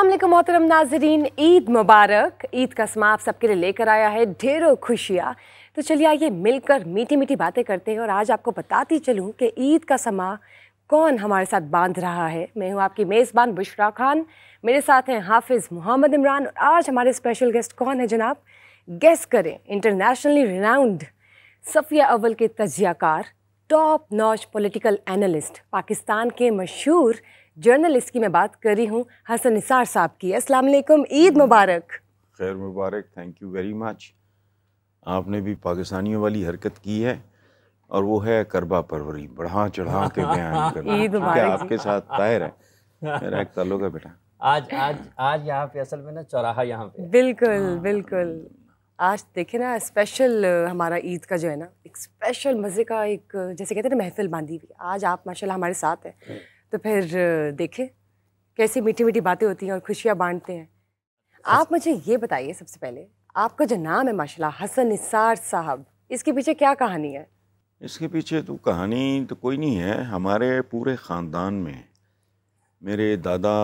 असलम मोहतरम नाजरीन ईद मुबारक ईद का समा आप सबके लिए लेकर आया है ढेरों खुशियाँ तो चलिए आइए मिलकर मीठी मीठी बातें करते हैं और आज आपको बताती चलूँ कि ईद का समा कौन हमारे साथ बांध रहा है मैं हूँ आपकी मेज़बान बुशरा खान मेरे साथ हैं हाफिज़ मोहम्मद इमरान और आज हमारे स्पेशल गेस्ट कौन है जनाब गेस्ट करें इंटरनेशनली रिनाउंड सफ़िया अव्वल के तजिया top notch political analyst Pakistan के मशहूर जर्नलिस्ट की मैं बात कर रही हूँ हसन निसार साहब की अस्सलाम वालेकुम ईद हम्म। मुबारक खैर मुबारक थैंक यू वेरी मच आपने भी पाकिस्तानियों वाली हरकत की है और वो है करबा परवरी बढ़ा चढ़ा के बयान करना ईद आपके साथ ताहिर है मेरा एक ताल्लुक है बेटा आज आज आज यहाँ पे असल में ना चौराहा यहाँ पे बिल्कुल हाँ, बिल्कुल आज देखे ना स्पेशल हमारा ईद का जो है ना एक स्पेशल मज़े का एक जैसे कहते हैं ना महफिल बांधी हुई आज आप माशाल्लाह हमारे साथ हैं तो फिर देखे कैसी मीठी मीठी बातें होती हैं और खुशियाँ बांटते हैं आप मुझे ये बताइए सबसे पहले आपका जो नाम है माशाल्लाह हसन निसार साहब इसके पीछे क्या कहानी है इसके पीछे तो कहानी तो कोई नहीं है हमारे पूरे ख़ानदान में मेरे दादा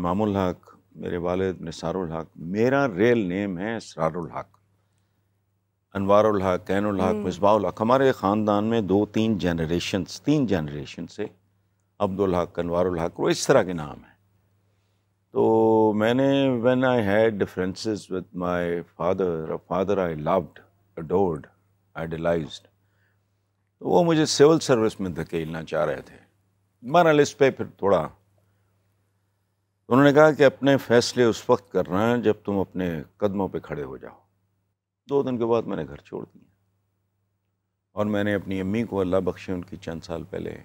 इमामुल हक मेरे वालद निसारुल हक मेरा रियल नेम है इसरारुल हक अनवारुल हक कैनुल हक हम्म। मिसबाउल हक हमारे ख़ानदान में दो तीन जनरेशन तीन जनरेशन से अब्दुल हक अनवर हक इस तरह के नाम हैं तो मैंने when I had differences with my father father I loved adored idealise तो वो मुझे सिविल सर्विस में धकेलना चाह रहे थे बहरहाल इस पर फिर थोड़ा उन्होंने कहा कि अपने फ़ैसले उस वक्त करना है जब तुम अपने कदमों पे खड़े हो जाओ दो दिन के बाद मैंने घर छोड़ दिया और मैंने अपनी अम्मी को अल्लाह बख्शे उनकी चंद साल पहले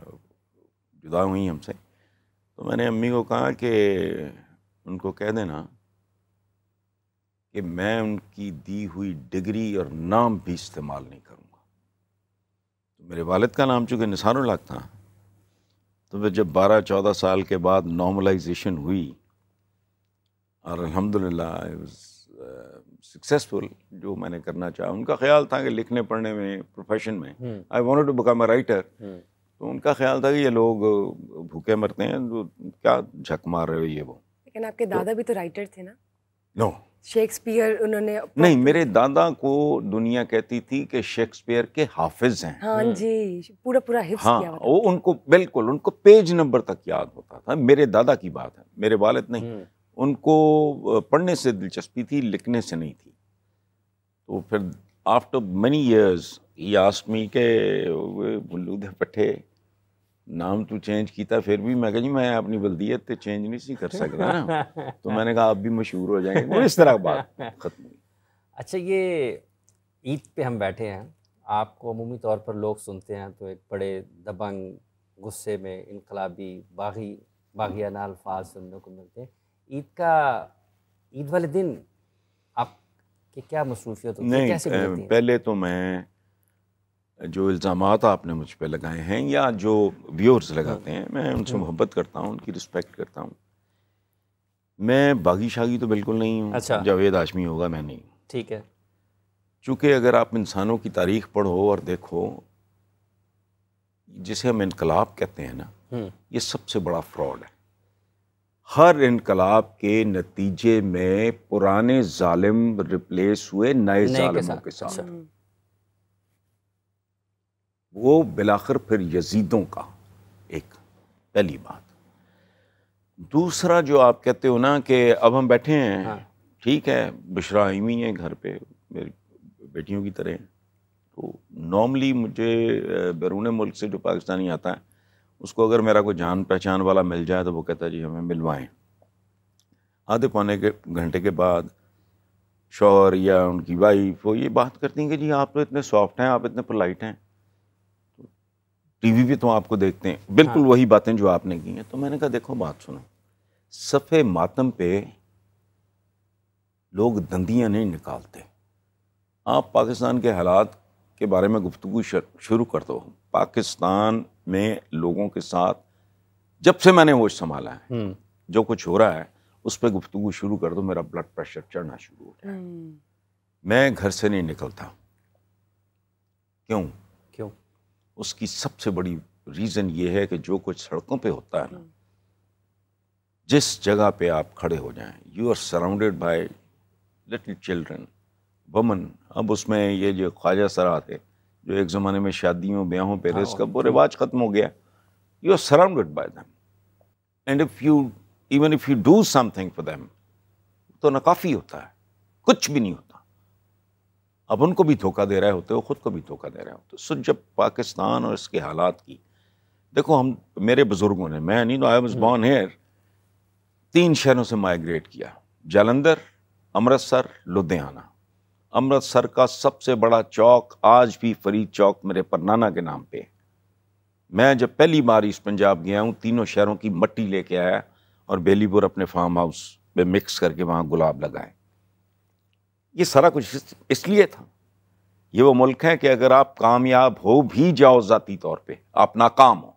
जुदा हुई हमसे तो मैंने अम्मी को कहा कि उनको कह देना कि मैं उनकी दी हुई डिग्री और नाम भी इस्तेमाल नहीं करूँगा तो मेरे वालद का नाम चूँकि निसारुल्लाह था तो फिर जब बारह चौदह साल के बाद नॉर्मलाइजेशन हुई और अलहमदिल्ला सक्सेसफुल uh, जो मैंने करना चाहा उनका ख्याल था कि लिखने पढ़ने में प्रोफेशन में I want to become a writer तो उनका ख्याल था कि ये लोग भूखे मरते हैं तो क्या झक मार रहे हो ये वो लेकिन आपके दादा तो, भी तो राइटर थे ना नो no. शेक्सपियर उन्होंने नहीं मेरे दादा को दुनिया कहती थी कि शेक्सपियर के हाफिज हैं हाँ जी पूरा पूरा हिफ्स हाँ किया वो उनको बिल्कुल उनको पेज नंबर तक याद होता था मेरे दादा की बात है मेरे वालद नहीं उनको पढ़ने से दिलचस्पी थी लिखने से नहीं थी तो फिर आफ्टर मेनी ईयर्स ही मी के दे पठे नाम ਤੂੰ चेंज किया फिर भी मैं ਕਿਹਾ मैं अपनी ਆਪਣੀ ਬਲਦੀਅਤ ਤੇ ਚੇਂਜ ਨਹੀਂ ਸੀ ਕਰ तो मैंने कहा आप भी मशहूर हो जाएंगे और इस तरह बात खत्म अच्छा ये ईद पे हम बैठे हैं आपको अमूमी तौर पर लोग सुनते हैं तो एक बड़े दबंग गुस्से में इनकलाबी बागी बागियाना अल्फाज सुनने को मिलते हैं ईद का ईद वाले दिन आप क्या मसरूफियत होती पहले तो मैं जो इल्ज़ाम आपने मुझ पर लगाए हैं या जो व्यूअर्स लगाते हैं मैं उनसे मोहब्बत करता हूँ उनकी रिस्पेक्ट करता हूँ मैं बागी शागी तो बिल्कुल नहीं हूँ अच्छा जावेद आशमी होगा मैं नहीं ठीक है चूँकि अगर आप इंसानों की तारीख पढ़ो और देखो जिसे हम इनकलाब कहते हैं ना हम्म। ये सबसे बड़ा फ्रॉड है हर इनकलाब के नतीजे में पुराने जालिम रिप्लेस हुए नए, नए जालिमों के साथ, के साथ। वो बिलाकर फिर यजीदों का एक पहली बात दूसरा जो आप कहते हो ना कि अब हम बैठे हैं हाँ। ठीक हाँ। है आईमी हैं घर पे मेरी बेटियों की तरह तो नॉर्मली मुझे बैरून मुल्क से जो पाकिस्तानी आता है उसको अगर मेरा कोई जान पहचान वाला मिल जाए तो वो कहता है जी हमें मिलवाएं आधे पौने के घंटे के बाद शोहर या उनकी वाइफ वो ये बात करती हैं कि जी आप तो इतने सॉफ्ट हैं आप इतने पोलाइट हैं टीवी भी तो आपको देखते हैं बिल्कुल हाँ। वही बातें जो आपने की हैं तो मैंने कहा देखो बात सुनो सफ़े मातम पे लोग दंदियां नहीं निकालते आप पाकिस्तान के हालात के बारे में गुफ्तु शुरू कर दो पाकिस्तान में लोगों के साथ जब से मैंने वो संभाला है हम्म। जो कुछ हो रहा है उस पर गुफ्तु शुरू कर दो मेरा ब्लड प्रेशर चढ़ना शुरू हो गया हम्म। मैं घर से नहीं निकलता क्यों उसकी सबसे बड़ी रीज़न ये है कि जो कुछ सड़कों पे होता है ना हम्म। जिस जगह पे आप खड़े हो जाएं you are surrounded by little children women अब उसमें ये जो ख्वाजा सरा थे जो एक ज़माने में शादियों ब्याहों पे रेस हाँ, का वो रिवाज ख़त्म हो गया you are surrounded by them and if you even if you do something for them तो नाकाफ़ी होता है कुछ भी नहीं होता अब उनको भी धोखा दे रहे होते हो ख़ुद को भी धोखा दे रहे होते सो जब पाकिस्तान और इसके हालात की देखो हम मेरे बुज़ुर्गों ने मैं नहीं आई वॉज बॉर्न हेयर तीन शहरों से माइग्रेट किया जालंधर अमृतसर लुधियाना अमृतसर का सबसे बड़ा चौक आज भी फरीद चौक मेरे परनाना के नाम पे मैं जब पहली बार ईस्ट पंजाब गया हूँ तीनों शहरों की मट्टी लेके आया और बेलीपुर अपने फार्म हाउस में मिक्स करके वहाँ गुलाब लगाए ये सारा कुछ इसलिए था ये वो मुल्क है कि अगर आप कामयाब हो भी जाओ ज़ाती तौर पे आप नाकाम हो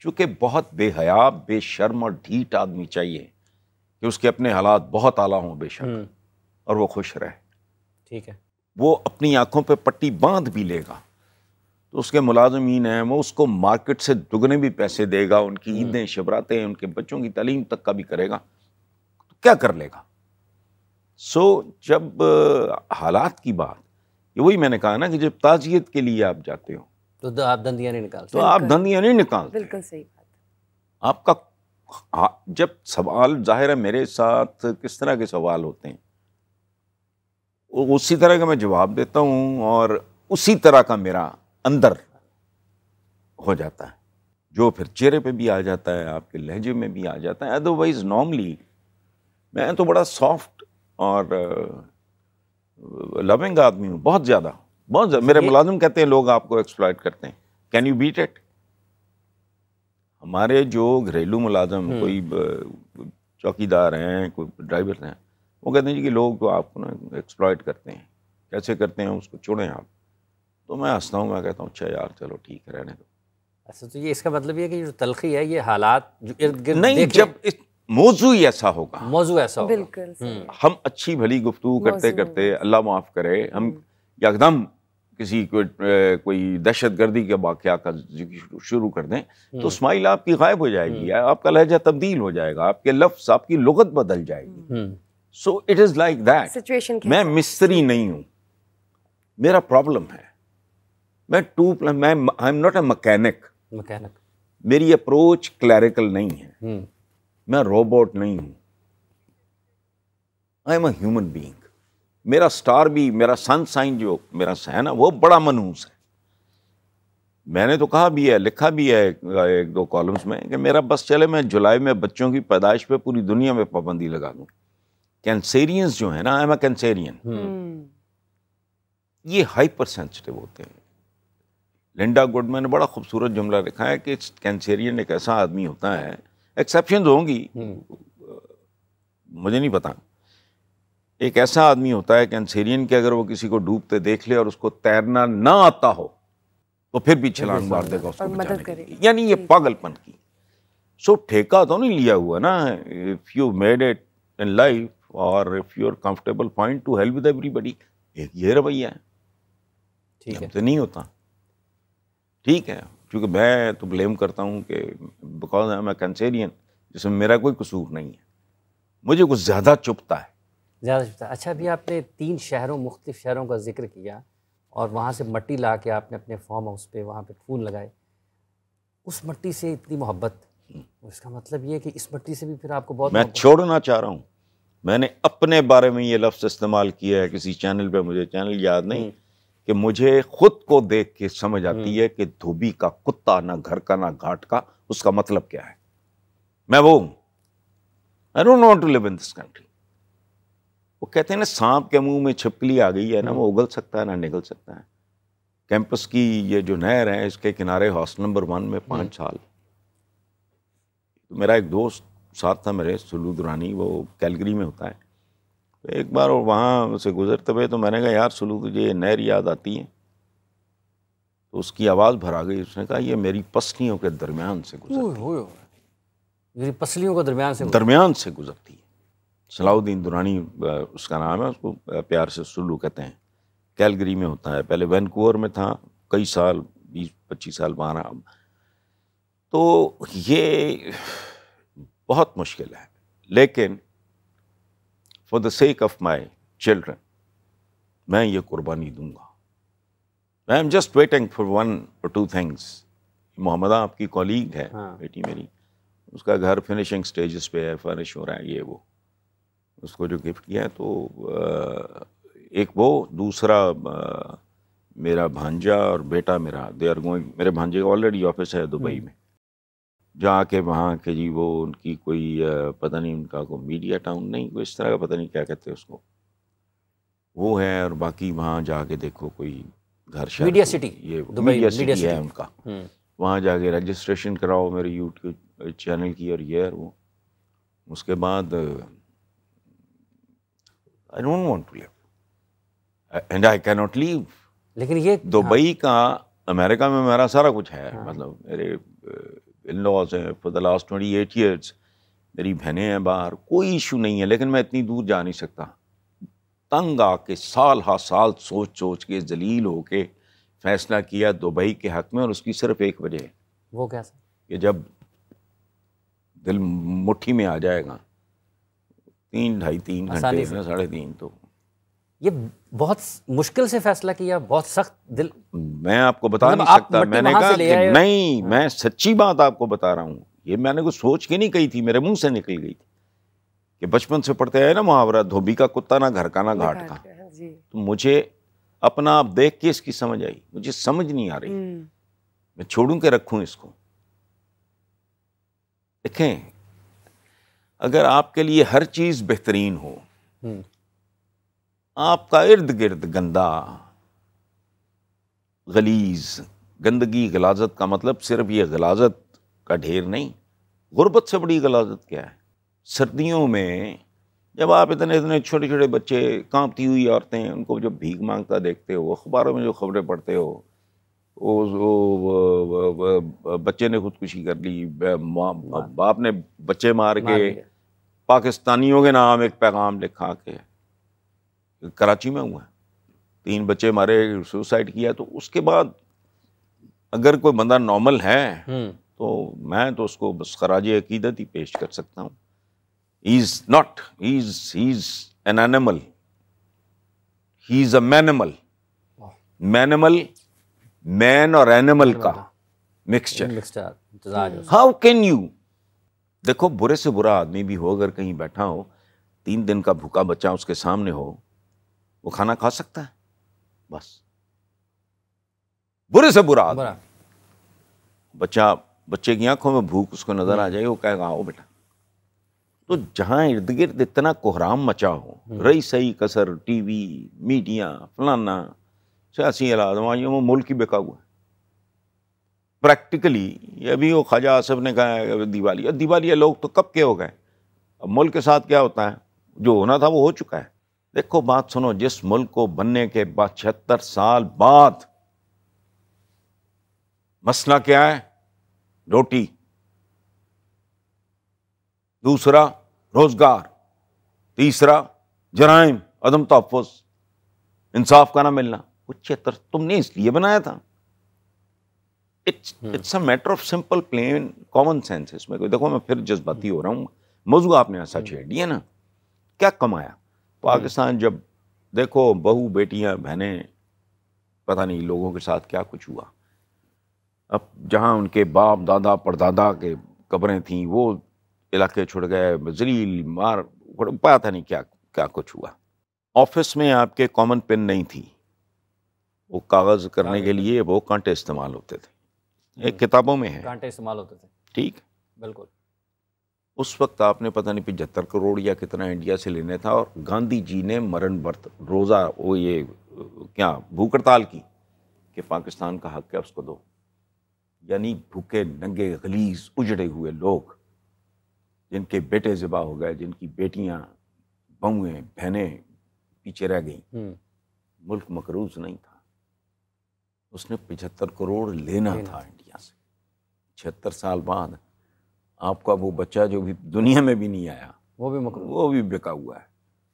चूंकि बहुत बेहया बेशर्म और ढीठ आदमी चाहिए कि उसके अपने हालात बहुत आला हों बेशक हम्म। और वो खुश रहे ठीक है वो अपनी आंखों पे पट्टी बांध भी लेगा तो उसके मुलाजमीन हैं वो उसको मार्केट से दुगने भी पैसे देगा उनकी हम्म। ईदें शबरातें उनके बच्चों की तलीम तक का भी करेगा तो क्या कर लेगा सो so, जब हालात की बात ये वही मैंने कहा ना कि जब ताजियत के लिए आप जाते हो तो, तो आप धंधिया नहीं निकालते तो आप धंधिया नहीं निकालते बिल्कुल सही बात आपका हाँ, जब सवाल जाहिर है मेरे साथ किस तरह के सवाल होते हैं उसी तरह का मैं जवाब देता हूँ और उसी तरह का मेरा अंदर हो जाता है जो फिर चेहरे पे भी आ जाता है आपके लहजे में भी आ जाता है अदरवाइज नॉर्मली मैं तो बड़ा सॉफ्ट और लविंग आदमी हूँ बहुत ज़्यादा बहुत ज़्यादा मेरे मुलाजिम कहते हैं लोग आपको एक्सप्लॉयट करते हैं कैन यू बीट इट हमारे जो घरेलू मुलाजम हम्म। कोई चौकीदार हैं कोई ड्राइवर हैं वो कहते हैं जी कि लोग तो आपको ना एक्सप्लॉयट करते हैं कैसे करते हैं उसको छोड़ें आप तो मैं हंसता हूँ मैं कहता हूँ अच्छा यार चलो ठीक है रहने दो अच्छा तो ये इसका मतलब ये कि जो तलखी है ये हालात जो इर्द गिर्द नहीं जब इस मौजू ऐसा होगा मौजू ऐसा होगा बिल्कुल हम्म। हम अच्छी भली गुफ्तु करते करते अल्लाह माफ़ करे हम एकदम किसी को कोई दहशत गर्दी के वाक़ का शुरू कर दें तो हम्म। स्माइल आपकी गायब हो जाएगी हम्म। आपका लहजा तब्दील हो जाएगा आपके लफ्ज़ आपकी लुगत बदल जाएगी so it is like that मैं मिस्त्री नहीं हूं मेरा प्रॉब्लम है मैं टू मैं I am not a mechanic mechanic मेरी अप्रोच क्लैरिकल नहीं है मैं रोबोट नहीं हूं I am a human being मेरा स्टार भी मेरा सन साइन जो मेरा है ना वो बड़ा मनहूस है मैंने तो कहा भी है लिखा भी है एक, एक दो कॉलम्स में कि मेरा बस चले मैं जुलाई में बच्चों की पैदाइश पे पूरी दुनिया में पाबंदी लगा दूँ कैंसेरियंस जो है ना आई एम अ कैंसेरियन ये हाइपर सेंसिटिव होते हैं लिंडा गुडमैन ने बड़ा खूबसूरत जुमला लिखा है कि कैंसेरियन एक ऐसा आदमी होता है एक्सेप्शन होंगी हम्म। मुझे नहीं पता एक ऐसा आदमी होता है कैंसेरियन के अगर वो किसी को डूबते देख ले और उसको तैरना ना आता हो तो फिर भी छलांग मार देगा उसको यानी ये पागलपन की सो ठेका तो नहीं लिया हुआ ना if you made it in life और if you are comfortable point to help with everybody एक ये रवैया है ठीक है तो नहीं होता ठीक है क्योंकि मैं तो ब्लेम करता हूँ कि बिकॉज आई एम कंसेरियन जिसमें मेरा कोई कसूर नहीं है मुझे कुछ ज़्यादा चुपता है ज़्यादा चुपता है अच्छा अभी आपने तीन शहरों मुख्तफ शहरों का जिक्र किया और वहाँ से मट्टी ला के आपने अपने फॉर्म हाउस पे वहाँ पे फूल लगाए उस मट्टी से इतनी मोहब्बत हम्म। उसका मतलब ये कि इस मट्टी से भी फिर आपको बहुत मैं छोड़ना चाह रहा हूँ मैंने अपने बारे में ये लफ्ज़ इस्तेमाल किया है किसी चैनल पे मुझे चैनल याद नहीं हम्म। कि मुझे खुद को देख के समझ आती हम्म। है कि धोबी का कुत्ता ना घर का ना घाट का उसका मतलब क्या है मैं वो हूं I don't want to live in this country वो कहते हैं ना सांप के मुंह में छिपकली आ गई है ना वो हम्म। उगल सकता है ना निकल सकता है कैंपस की ये जो नहर है इसके किनारे हाउस नंबर वन में पांच हम्म। साल तो मेरा एक दोस्त साथ था मेरे सुलू दुरानी वो कैलगरी में होता है एक बार और वहाँ से गुजरते हुए तो मैंने कहा यार सुलू तुझे नहर याद आती है तो उसकी आवाज़ भरा गई उसने कहा ये मेरी पसलियों के दरमियान से गुजरती मेरी पसलियों के दरमियान से दरमियान से गुजरती है सलाउद्दीन दुरानी उसका नाम है उसको प्यार से सुलू कहते हैं कैलगरी में होता है पहले वैनकूवर में था कई साल बीस पच्चीस साल वहाँ रहा तो ये बहुत मुश्किल है लेकिन for the sake of my children मैं ये कुर्बानी दूंगा I am just waiting for one और टू थिंग्स मोहम्मदा आपकी कॉलीग है हाँ. बेटी मेरी उसका घर फिनिशिंग स्टेजेस पे है फर्निश हो रहा है ये वो उसको जो गिफ्ट किया है तो एक वो दूसरा मेरा भांजा और बेटा मेरा दे आर गोइंग मेरे भांजे ऑलरेडी ऑफिस है दुबई हम्म। में जाके के वहाँ के जी वो उनकी कोई पता नहीं उनका कोई मीडिया टाउन नहीं कोई इस तरह का पता नहीं क्या कहते हैं उसको वो है और बाकी वहाँ जाके देखो कोई घर मीडिया सिटी ये मीडिया सिटी है उनका हम्म। वहाँ जाके रजिस्ट्रेशन कराओ मेरे यूट्यूब चैनल की और ये वो उसके बाद I don't want to live and I can not leave लेकिन ये दुबई हाँ। का अमेरिका में मेरा सारा कुछ है हाँ। मतलब मेरे इन लॉज हैं for the last twenty eight years मेरी बहनें हैं बाहर कोई इशू नहीं है लेकिन मैं इतनी दूर जा नहीं सकता तंग आके साल हा साल सोच सोच के जलील होके फैसला किया दुबई के हक में और उसकी सिर्फ एक वजह है वो कैसा कि जब दिल मुट्ठी में आ जाएगा तीन ढाई तीन घंटे साढ़े तीन तो ये बहुत मुश्किल से फैसला किया बहुत सख्त दिल मैं आपको बता मतलब नहीं सकता मैंने कहा कि नहीं हाँ। मैं सच्ची बात आपको बता रहा हूं ये मैंने कुछ सोच के नहीं कही थी मेरे मुंह से निकल गई थी कि बचपन से पढ़ते आए ना मुहावरा धोबी का कुत्ता ना घर का ना घाट का तो मुझे अपना आप देख के इसकी समझ आई मुझे समझ नहीं आ रही हम्म। मैं छोड़ू के रखू इसको देखें अगर आपके लिए हर चीज़ बेहतरीन हो हम्म। आपका इर्द गिर्द गंदा गलीज गंदगी गलाजत का मतलब सिर्फ ये गलाजत का ढेर नहीं गुर्बत से बड़ी गलाजत क्या है सर्दियों में जब आप इतने इतने छोटे छोटे बच्चे कांपती हुई औरतें उनको जब भीख मांगता देखते हो अखबारों में जो खबरें पढ़ते हो वो, वो, वो बच्चे ने खुदकुशी कर ली बाप ने बच्चे मार के पाकिस्तानियों के नाम एक पैगाम लिखा के कराची में हुआ है तीन बच्चे हमारे सुसाइड किया तो उसके बाद अगर कोई बंदा नॉर्मल है हम्म। तो मैं तो उसको बस खराज अकीदत ही पेश कर सकता हूँ is not is he is an animal he is a mammal mammal man और एनिमल का मिक्सचर हाउ कैन यू देखो बुरे से बुरा आदमी भी हो अगर कहीं बैठा हो तीन दिन का भूखा बच्चा उसके सामने हो वो खाना खा सकता है बस बुरे से बुरा बच्चा बच्चे की आंखों में भूख उसको नजर आ हम्म। जाए वो कहेगा आओ बेटा तो जहां इर्द गिर्द इतना कोहराम मचा हो हम्म। रही सही कसर टीवी मीडिया फलाना सियासी अलाजमाइयों में मुल्क ही बेका हुआ है प्रैक्टिकली अभी वो ख्वाजा आसफ ने कहा है दिवाली और दिवाली लोग तो कब के हो गए अब मुल्क के साथ क्या होता है जो होना था वो हो चुका है देखो बात सुनो जिस मुल्क को बनने के बाद छिहत्तर साल बाद मसला क्या है रोटी दूसरा रोजगार तीसरा जराइम अदम तहफ़ इंसाफ का ना मिलना कुछ छिहत्तर तुमने इसलिए बनाया था it's it's a matter of simple plain common sense इसमें देखो मैं फिर जज्बाती हो रहा हूँ मौजू आपने ऐसा हम्म। छेड़ दिया ना क्या कमाया पाकिस्तान हम्म। जब देखो बहू बेटियां बहनें पता नहीं लोगों के साथ क्या कुछ हुआ अब जहाँ उनके बाप दादा परदादा के कब्रें थीं वो इलाके छुड़ गए जलील मार पता नहीं क्या क्या कुछ हुआ ऑफिस में आपके कॉमन पेन नहीं थी वो कागज़ करने हाँ, के तो लिए वो कांटे इस्तेमाल होते थे एक हम्म। किताबों में है कांटे इस्तेमाल होते थे ठीक बिल्कुल उस वक्त आपने पता नहीं पचहत्तर करोड़ या कितना इंडिया से लेने था और गांधी जी ने मरण वर्त रोज़ा वो ये क्या भूख हड़ताल की कि पाकिस्तान का हक है उसको दो यानी भूखे नंगे गलीज उजड़े हुए लोग जिनके बेटे ज़िबा हो गए जिनकी बेटियां बहुएँ बहनें पीछे रह गई हम्म। मुल्क मकरूज नहीं था उसने पचहत्तर करोड़ लेना था इंडिया से छिहत्तर साल बाद आपका वो बच्चा जो भी दुनिया में भी नहीं आया वो भी मकर वो भी बिका हुआ है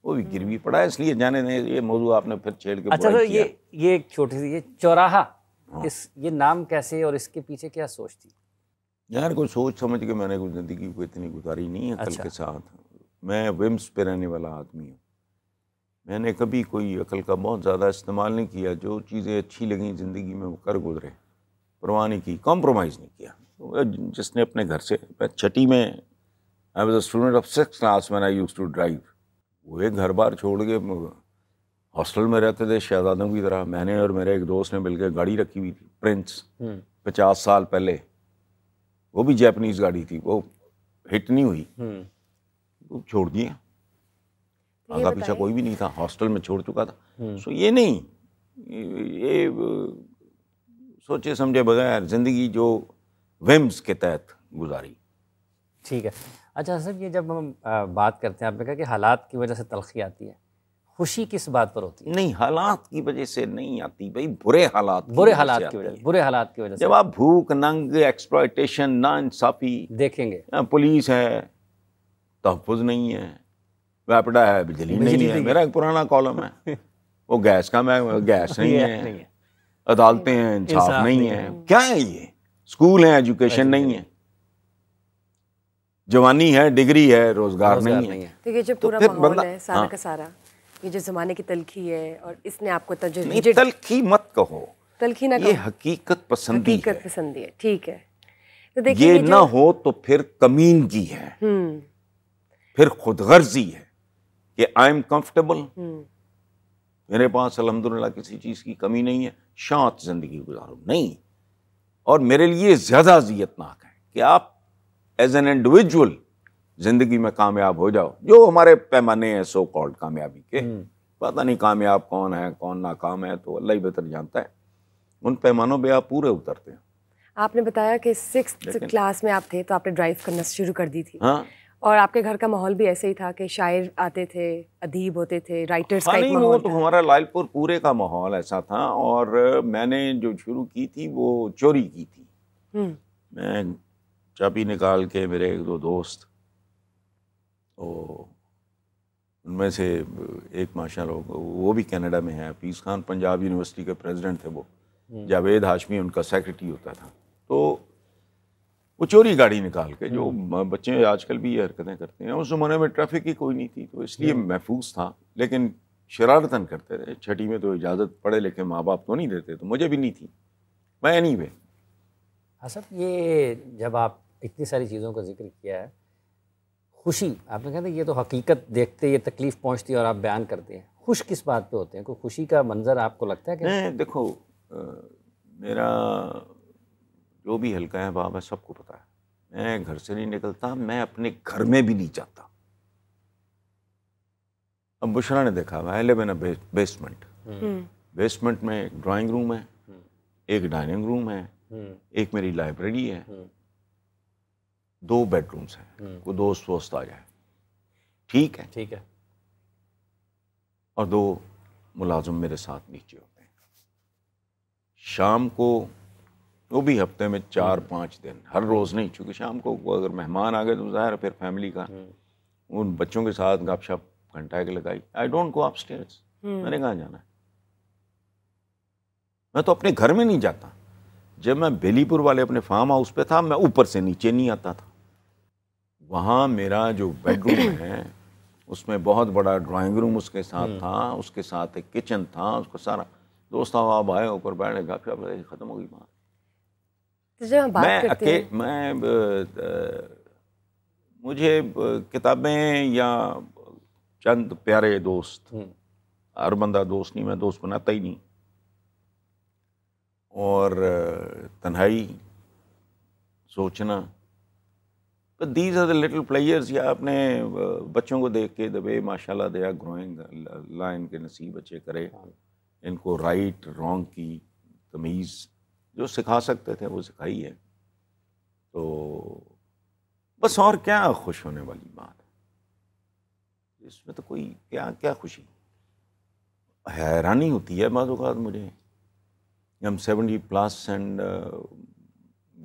वो भी गिर भी पड़ा है इसलिए जाने नहीं ये मौजूद आपने फिर छेड़ के अच्छा सर तो ये ये एक छोटी सी ये चौराहा हाँ। इस ये नाम कैसे और इसके पीछे क्या सोच थी यार कोई सोच समझ के मैंने कोई ज़िंदगी को इतनी गुजारी नहीं है अकल अच्छा। के साथ मैं विम्स पे रहने वाला आदमी हूँ मैंने कभी कोई अकल का बहुत ज़्यादा इस्तेमाल नहीं किया जो चीज़ें अच्छी लगी ज़िंदगी में वो कर गुजरे परवाह नहीं की कॉम्प्रोमाइज़ नहीं किया तो जिसने अपने घर से मैं छठी में I was a student of six class man I use to drive वो एक घर बार छोड़ के हॉस्टल में रहते थे शहजादों की तरह मैंने और मेरे एक दोस्त ने मिलकर गाड़ी रखी हुई थी प्रिंस हम्म। पचास साल पहले वो भी जैपनीज़ गाड़ी थी वो हिट नहीं हुई हम्म। वो छोड़ दिया तो आगा पीछा कोई भी नहीं था हॉस्टल में छोड़ चुका था सो हम्म। ये नहीं ये, ये सोचे समझे बगैर ज़िंदगी जो विम्स के तहत गुजारी ठीक है अच्छा सर ये जब हम बात करते हैं आपने कहा कि हालात की वजह से तलखी आती है खुशी किस बात पर होती है नहीं हालात की वजह से नहीं आती भाई बुरे हालात बुरे हालात की वजह बुरे हालात की वजह से जब आप भूख नंग एक्सप्लाइटेशन ना इंसाफी देखेंगे पुलिस है तहफ़ नहीं है वैपडा है बिजली नहीं है मेरा एक पुराना कॉलम है वो गैस का मैं गैस नहीं है अदालतें हैं इंसाफ नहीं है क्या है ये स्कूल है एजुकेशन नहीं है जवानी है डिग्री है रोजगार, नहीं, है ये जो तो पूरा माहौल है सारा हाँ। का सारा ये जो जमाने की तलखी है और इसने आपको तजुर्बे तलखी मत कहो तलखी ना ये हकीकत पसंदी हकीकत पसंदी है ठीक है तो देखिए ये ना हो तो फिर कमीनगी है हम्म। फिर खुदगर्जी है कि आई एम कंफर्टेबल मेरे पास अलहमदुल्ला किसी चीज़ की कमी नहीं है शांत जिंदगी गुजारो नहीं और मेरे लिए ज़्यादा अजियतनाक है कि आप एज एन इंडिविजुअल ज़िंदगी में कामयाब हो जाओ जो हमारे पैमाने हैं सो कॉल्ड कामयाबी के हम्म। पता नहीं कामयाब कौन है कौन नाकाम है तो अल्लाह ही बेहतर जानता है उन पैमानों पे आप पूरे उतरते हैं आपने बताया कि सिक्स क्लास में आप थे तो आपने ड्राइव करना शुरू कर दी थी हाँ और आपके घर का माहौल भी ऐसे ही था कि शायर आते थे अदीब होते थे राइटर्स का नहीं वो तो हमारा लालपुर पूरे का माहौल ऐसा था और मैंने जो शुरू की थी वो चोरी की थी हम्म। मैं चाबी निकाल के मेरे एक दो दोस्त ओ उनमें से एक माशा लोग वो भी कनाडा में है हफीज़ खान पंजाब यूनिवर्सिटी के प्रेसिडेंट थे वो हम्म। जावेद हाशमी उनका सेक्रेटरी होता था तो वो चोरी गाड़ी निकाल के जो हम्म। बच्चे आजकल भी ये हरकतें करते हैं उस ज़माने में ट्रैफिक ही कोई नहीं थी तो इसलिए हम्म। महफूज था लेकिन शरारतन करते रहे छठी में तो इजाज़त पढ़े लिखे माँ बाप तो नहीं देते तो मुझे भी नहीं थी मैं एनी वे हसब ये जब आप इतनी सारी चीज़ों का जिक्र किया है खुशी आपने कहा था ये तो हकीकत देखते ये तकलीफ़ पहुँचती है और आप बयान करते हैं खुश किस बात पे होते हैं कोई खुशी का मंजर आपको लगता है कि नहीं देखो आ, मेरा जो भी हल्का है बाबा सबको पता है मैं घर से नहीं निकलता मैं अपने घर में भी नहीं जाता अब बुशरा ने देखा I live in basement basement में एक ड्राइंग रूम है हम्म। एक डाइनिंग रूम है हम्म। एक मेरी लाइब्रेरी है हम्म। दो बेडरूम्स हैं कोई दोस्त वोस्त आ जाए ठीक है ठीक है और दो मुलाजम मेरे साथ नीचे होते हैं शाम को वो भी हफ्ते में चार पाँच दिन हर रोज़ नहीं चूँकि शाम को अगर मेहमान आ गए तो ज़ाहिर फिर फैमिली का हम्म। उन बच्चों के साथ गपशप घंटा के लगाई आई डोंट गो अपस्टेयर्स मैंने कहाँ जाना है मैं तो अपने घर में नहीं जाता जब मैं बेलीपुर वाले अपने फार्म हाउस पे था मैं ऊपर से नीचे नहीं आता था वहाँ मेरा जो बेडरूम है उसमें बहुत बड़ा ड्राइंग रूम उसके साथ हम्म। था उसके साथ एक किचन था उसका सारा दोस्त आए ऊपर बैठे गपशप खत्म हो गई वहाँ तो बात मैं करते मैं मुझे किताबें या चंद प्यारे दोस्त हम्म। हर बंदा दोस्त नहीं मैं दोस्त बनाता ही नहीं और तन्हाई सोचना these are the little players या अपने बच्चों को देख के दबे माशाल्लाह दे आर ग्रोइंग ला इनके नसीब अच्छे करे हाँ। इनको राइट रॉन्ग की तमीज़ जो सिखा सकते थे वो सिखाई है तो बस और क्या खुश होने वाली बात है इसमें तो कोई क्या क्या खुशी हैरानी होती है बाज़ात मुझे हम seventy plus and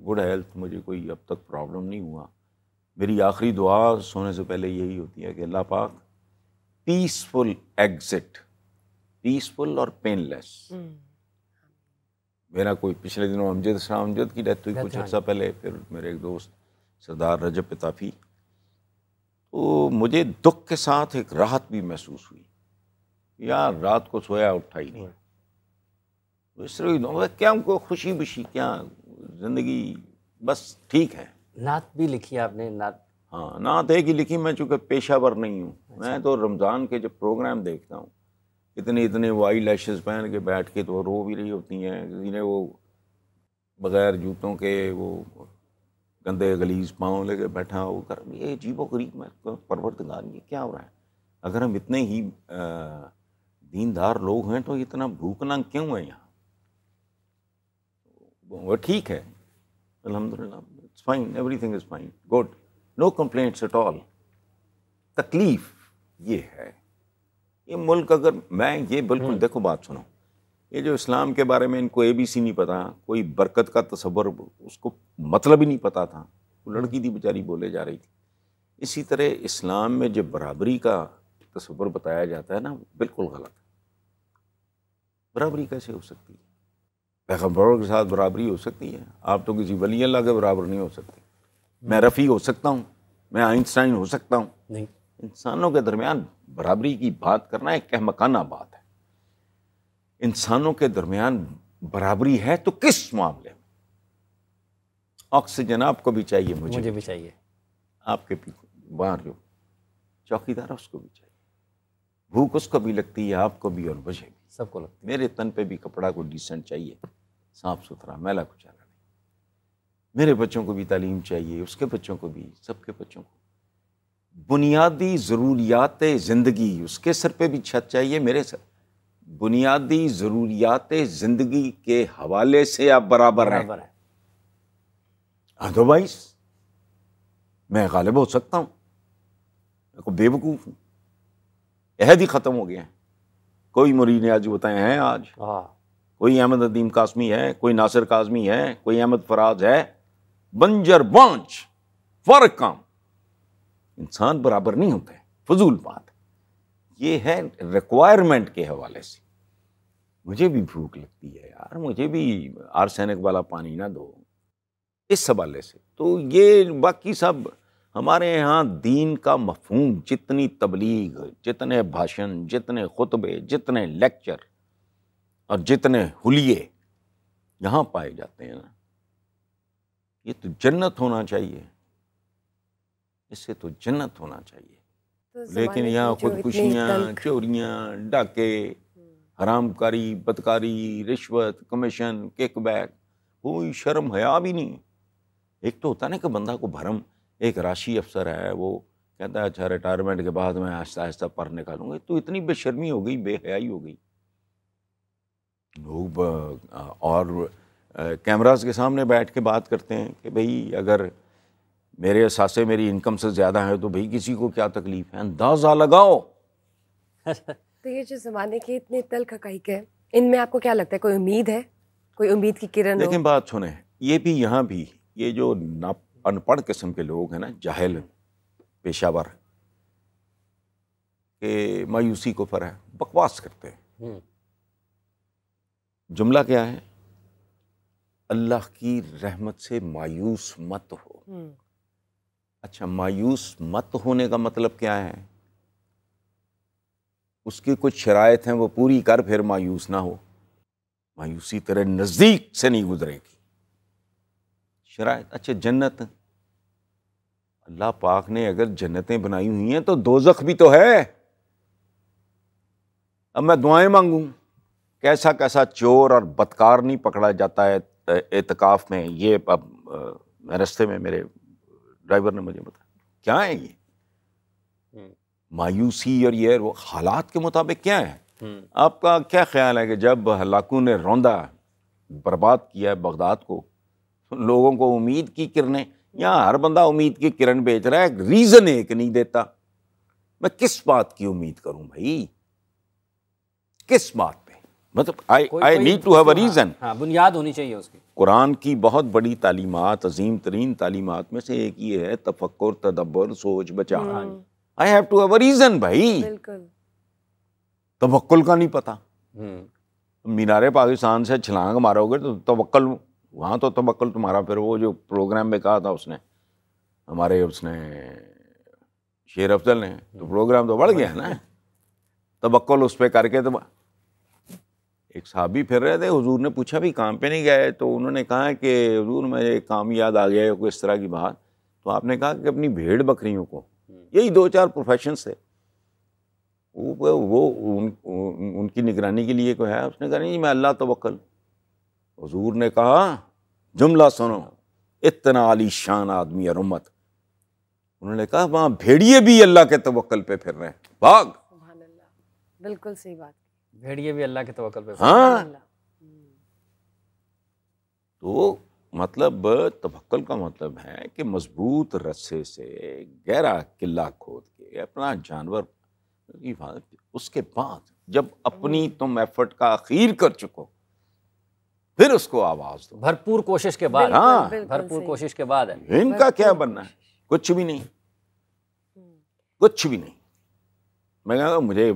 good health मुझे कोई अब तक प्रॉब्लम नहीं हुआ मेरी आखिरी दुआ सोने से पहले यही होती है कि अल्लाह पाक पीसफुल एग्ज़िट पीसफुल और पेनलेस हम्म। मेरा कोई पिछले दिनों अमजद शाह अमजद की डेथ हुई कुछ हाँ। अर्सा पहले फिर मेरे एक दोस्त सरदार रजब पिताफी तो मुझे दुख के साथ एक राहत भी महसूस हुई यार रात को सोया उठा ही नहीं तो इस तरह मतलब क्या उनको खुशी बुशी क्या जिंदगी बस ठीक है नात भी लिखी आपने नात हाँ नात है कि लिखी मैं चूंकि पेशावर नहीं हूँ मैं अच्छा। तो रमज़ान के जब प्रोग्राम देखता हूँ इतने इतने वो आई लैशेज़ पहन के बैठ के तो रो भी रही होती हैं किसी ने वो बग़ैर जूतों के वो गंदे गलीज पाँव लेके बैठा वो कर ये अजीब वरीब मैं तो दार ये क्या हो रहा है अगर हम इतने ही दीनदार लोग हैं तो इतना भूखना क्यों है यहाँ वो ठीक है अलहमदिल्ला it's fine everything is fine good no complaints at all तकलीफ़ ये है ये मुल्क अगर मैं ये बिल्कुल हम्म। देखो बात सुनो ये जो इस्लाम के बारे में इनको ए बी सी नहीं पता कोई बरकत का तस्वर उसको मतलब ही नहीं पता था वो लड़की थी बेचारी बोले जा रही थी इसी तरह इस्लाम में जो बराबरी का तस्वर बताया जाता है ना बिल्कुल गलत है बराबरी कैसे हो सकती है पैगम्बरों के साथ बराबरी हो सकती है आप तो किसी वली अल्लाह के बराबर नहीं हो सकते मैं रफ़ी हो सकता हूँ मैं आइंस्टाइन हो सकता हूँ नहीं इंसानों के दरमियान बराबरी की बात करना एक कहमकाना बात है इंसानों के दरमियान बराबरी है तो किस मामले में ऑक्सीजन आपको भी चाहिए मुझे, मुझे भी चाहिए आपके बाहर जो चौकीदार है उसको भी चाहिए भूख उसको भी लगती है आपको भी और मुझे भी सबको लगती है मेरे तन पे भी कपड़ा को डिसेंट चाहिए साफ सुथरा मैला कुचाला नहीं मेरे बच्चों को भी तालीम चाहिए उसके बच्चों को भी सबके बच्चों को बुनियादी ज़रूरियात ज़िंदगी उसके सर पे भी छत चाहिए मेरे सर बुनियादी ज़रूरियात ज़िंदगी के हवाले से आप बराबर, हैं अदरवाइज हाँ तो मैं गालिब हो सकता हूँ मैं को बेवकूफ़ हूँ अहद ही ख़त्म हो गया है कोई मुरीद आज बताए हैं आज हाँ। कोई अहमद अदीम कासमी है कोई नासिर काजमी है कोई अहमद फराज है बंजर बांझ फर्क काम इंसान बराबर नहीं होते फजूल बात ये है रिक्वायरमेंट के हवाले से मुझे भी भूख लगती है यार मुझे भी आर्सेनिक वाला पानी ना दो इस हवाले से तो ये बाकी सब हमारे यहाँ दीन का मफहूम जितनी तबलीग जितने भाषण जितने खुतबे जितने लेक्चर और जितने हुलिए यहाँ पाए जाते हैं ना ये तो जन्नत होना चाहिए इससे तो जन्नत होना चाहिए तो लेकिन यहाँ खुदकुशियाँ चोरियाँ डाके हम्म। हरामकारी बदकारी रिश्वत कमीशन किकबैक कोई शर्म हया भी नहीं एक तो होता ना कि बंदा को भरम एक राशि अफसर है वो कहता है अच्छा रिटायरमेंट के बाद मैं आहिस्ता आहिस्ता पर निकालूंगा तो इतनी बेशर्मी हो गई बेहयाई हो गई लोग और कैमराज के सामने बैठ के बात करते हैं कि भाई अगर मेरे असासे मेरी इनकम से ज़्यादा है तो भाई किसी को क्या तकलीफ है अंदाज़ा लगाओ तो ये जो ज़माने के इतने तलख हकीक है इनमें आपको क्या लगता है कोई उम्मीद है कोई उम्मीद की किरण लेकिन बात सुने ये भी यहाँ भी ये जो ना अनपढ़ किस्म के लोग हैं ना जाहिल पेशावर के मायूसी को फर है बकवास करते हैं हम्म। जुमला क्या है अल्लाह की रहमत से मायूस मत हो हम्म। अच्छा मायूस मत होने का मतलब क्या है उसकी कुछ शरायत हैं वो पूरी कर फिर मायूस ना हो मायूसी तेरे नज़दीक से नहीं गुजरेगी शरायत अच्छा जन्नत अल्लाह पाक ने अगर जन्नतें बनाई हुई हैं तो दोजख भी तो है अब मैं दुआएं मांगू कैसा कैसा चोर और बदकार नहीं पकड़ा जाता है एतकाफ़ में ये अब रस्ते में मेरे ड्राइवर ने मुझे बताया क्या है ये हम्म। मायूसी और ये वो हालात के मुताबिक क्या है हम्म। आपका क्या ख्याल है कि जब हलाकू ने रौंदा बर्बाद किया है बगदाद को तो लोगों को उम्मीद की किरणें यहाँ हर बंदा उम्मीद की किरण बेच रहा है रीज़न एक नहीं देता मैं किस बात की उम्मीद करूं भाई किस बात पे मतलब I I need to have a reason बुनियाद होनी चाहिए उसकी कुरान की बहुत बड़ी तालीमत अजीम तरीन तालीमत में से एक ये है तफक्र तदब्बर सोच बचान I have to have reason भाई तवक्ल का नहीं पता हम्म। मीनारे पाकिस्तान से छलांग मारोगे तो तवक्ल वहाँ तो तवक्ल तुम्हारा फिर वो जो प्रोग्राम में कहा था उसने हमारे उसने शेर अफजल ने तो प्रोग्राम हम्म। तो बढ़ गया ना तवक्ल उस पर करके तो एक साहब भी फिर रहे थे हुजूर ने पूछा भी काम पे नहीं गए तो उन्होंने कहा कि हुजूर में एक काम याद आ गया है कोई इस तरह की बात तो आपने कहा कि अपनी भेड़ बकरियों को हम्म। यही दो चार प्रोफेशन थे वो वो उन, उन, उनकी निगरानी के लिए कोई है उसने कहा नहीं मैं अल्लाह तवक्ल हजूर ने कहा जुमला सुनो इतना आलीशान आदमी और उम्मत उन्होंने कहा वहाँ भेड़िए भी अल्लाह के तवक्ल पे फिर रहे हैं भाग बिल्कुल सही बात भेड़िए भी अल्लाह के तवक्ल पे हाँ हम्म। तो मतलब तवक्ल का मतलब है कि मजबूत रस्से से गहरा किला खोद के अपना जानवर उसके बाद जब अपनी हम्म। तुम एफर्ट का अखीर कर चुको फिर उसको आवाज दो भरपूर कोशिश के बाद हाँ भरपूर कोशिश के बाद है इनका क्या बनना है कुछ भी नहीं हम्म। कुछ भी नहीं मैं कहता मुझे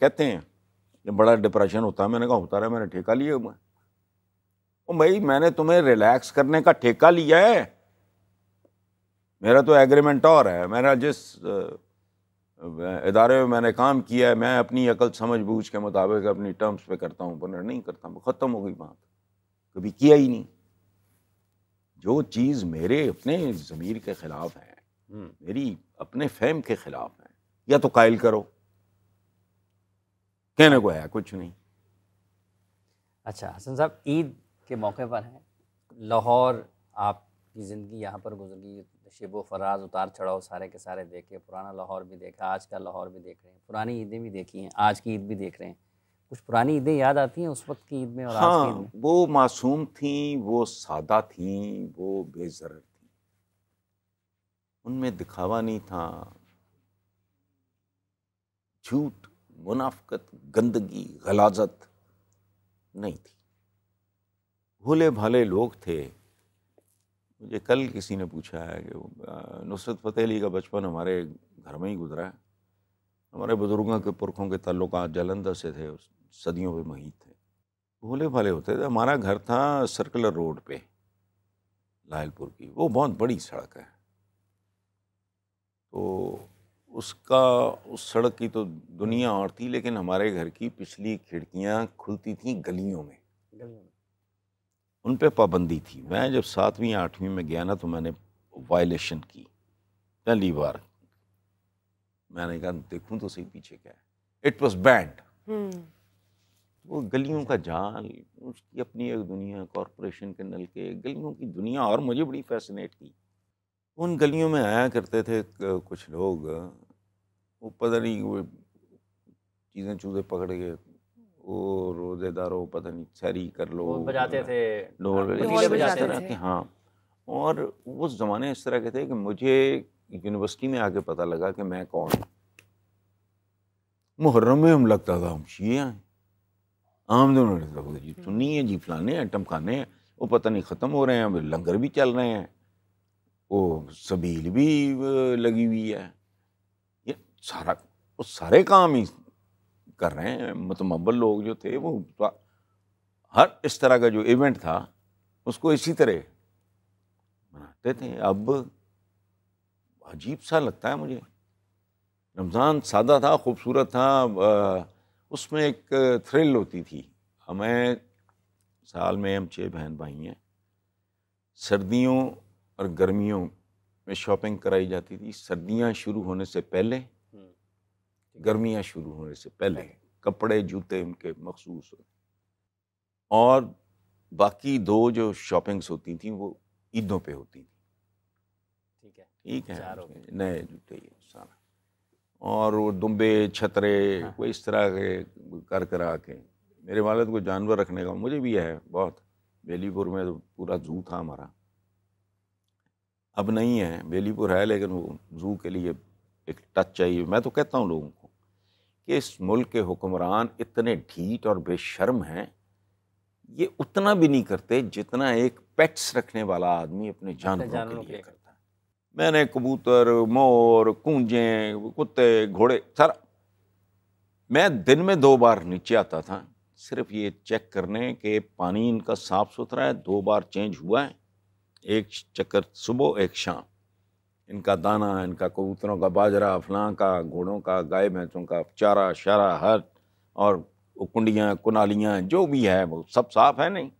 कहते हैं बड़ा डिप्रेशन होता है मैंने कहा होता रहा मैंने ठेका लिया हुआ ओ भाई मैंने तुम्हें रिलैक्स करने का ठेका लिया है मेरा तो एग्रीमेंट और है मेरा जिस इदारे में मैंने काम किया है मैं अपनी अकल समझ बूझ के मुताबिक अपनी टर्म्स पे करता हूँ पुनर नहीं करता हूँ ख़त्म हो गई बात कभी किया ही नहीं जो चीज़ मेरे अपने ज़मीर के ख़िलाफ़ है हम्म। मेरी अपने फैम के ख़िलाफ़ है या तो कायल करो कहने को आया कुछ नहीं अच्छा हसन साहब ईद के मौके पर हैं लाहौर आपकी ज़िंदगी यहाँ पर गुजर गई शिबो फराज उतार चढ़ाव सारे के सारे देखे पुराना लाहौर भी देखा आज का लाहौर भी देख रहे हैं पुरानी ईदें भी देखी हैं आज की ईद भी देख रहे हैं कुछ पुरानी ईदें याद आती हैं उस वक्त की ईद में और हाँ, आज की हाँ, में वो मासूम थी वो सादा थी वो बेजर थी उनमें दिखावा नहीं था झूठ मुनाफत गंदगी गलाजत नहीं थी भोले भाले लोग थे मुझे कल किसी ने पूछा है कि नुसरत फ़तेह अली का बचपन हमारे घर में ही गुजरा है हमारे बुज़ुर्गों के पुरखों के तल्लुक जलंधर से थे सदियों में महीत थे भोले भाले होते थे हमारा घर था सर्कुलर रोड पे लायलपुर की वो बहुत बड़ी सड़क है तो उसका उस सड़क की तो दुनिया और थी लेकिन हमारे घर की पिछली खिड़कियां खुलती थी गलियों में उन पर पाबंदी थी मैं जब सातवीं आठवीं में गया ना तो मैंने वायलेशन की पहली बार मैंने कहा देखूं तो सही पीछे क्या है इट वॉज बैंड वो गलियों का जाल उसकी अपनी एक दुनिया कॉरपोरेशन के नल के गलियों की दुनिया और मुझे बड़ी फैसिनेट की उन गलियों में आया करते थे कुछ लोग वो पता नहीं वो चीज़ें चूजे पकड़ के वो रोजेदारो पता नहीं छरी कर लो हाँ, बजाते थे बजाते थे हाँ और उस ज़माने इस तरह के थे कि मुझे यूनिवर्सिटी में आके पता लगा कि मैं कौन हूँ मुहर्रम में हम लगता था हम शिया हैं आमदन लगता जी तो सुनी है जी फलाने हैं टमकाने हैं वो पता नहीं ख़त्म हो रहे हैं लंगर भी चल रहे हैं वो सबील भी लगी हुई है सारा वो सारे काम ही कर रहे हैं मतमबल लोग जो थे वो हर इस तरह का जो इवेंट था उसको इसी तरह मनाते थे अब अजीब सा लगता है मुझे रमज़ान सादा था खूबसूरत था उसमें एक थ्रिल होती थी हमें साल में हम छः बहन भाई हैं सर्दियों और गर्मियों में शॉपिंग कराई जाती थी सर्दियां शुरू होने से पहले गर्मियाँ शुरू होने से पहले कपड़े जूते उनके मखसूस हों और बाकी दो जो शॉपिंग्स होती थी वो ईदों पे होती थी ठीक है ठीक है नए जूते सारा और वो दुम्बे छतरे हाँ। कोई इस तरह के कर करा के मेरे वालद को जानवर रखने का मुझे भी है बहुत बेलीपुर में तो पूरा जू था हमारा अब नहीं है बेलीपुर है लेकिन वो जू के लिए एक टच चाहिए मैं तो कहता हूँ लोगों को कि इस मुल्क के हुक्मरान इतने ढीठ और बेशर्म हैं ये उतना भी नहीं करते जितना एक पेट्स रखने वाला आदमी अपने जानवरों के लिए करता है मैंने कबूतर मोर कुंजे कुत्ते घोड़े सर मैं दिन में दो बार नीचे आता था सिर्फ ये चेक करने के पानी इनका साफ़ सुथरा है दो बार चेंज हुआ है एक चक्कर सुबह एक शाम इनका दाना इनका कबूतरों का बाजरा फलां का घोड़ों का गाय भैंसों का चारा शारा हर और कुंडियाँ कुनालियाँ जो भी है वो सब साफ है नहीं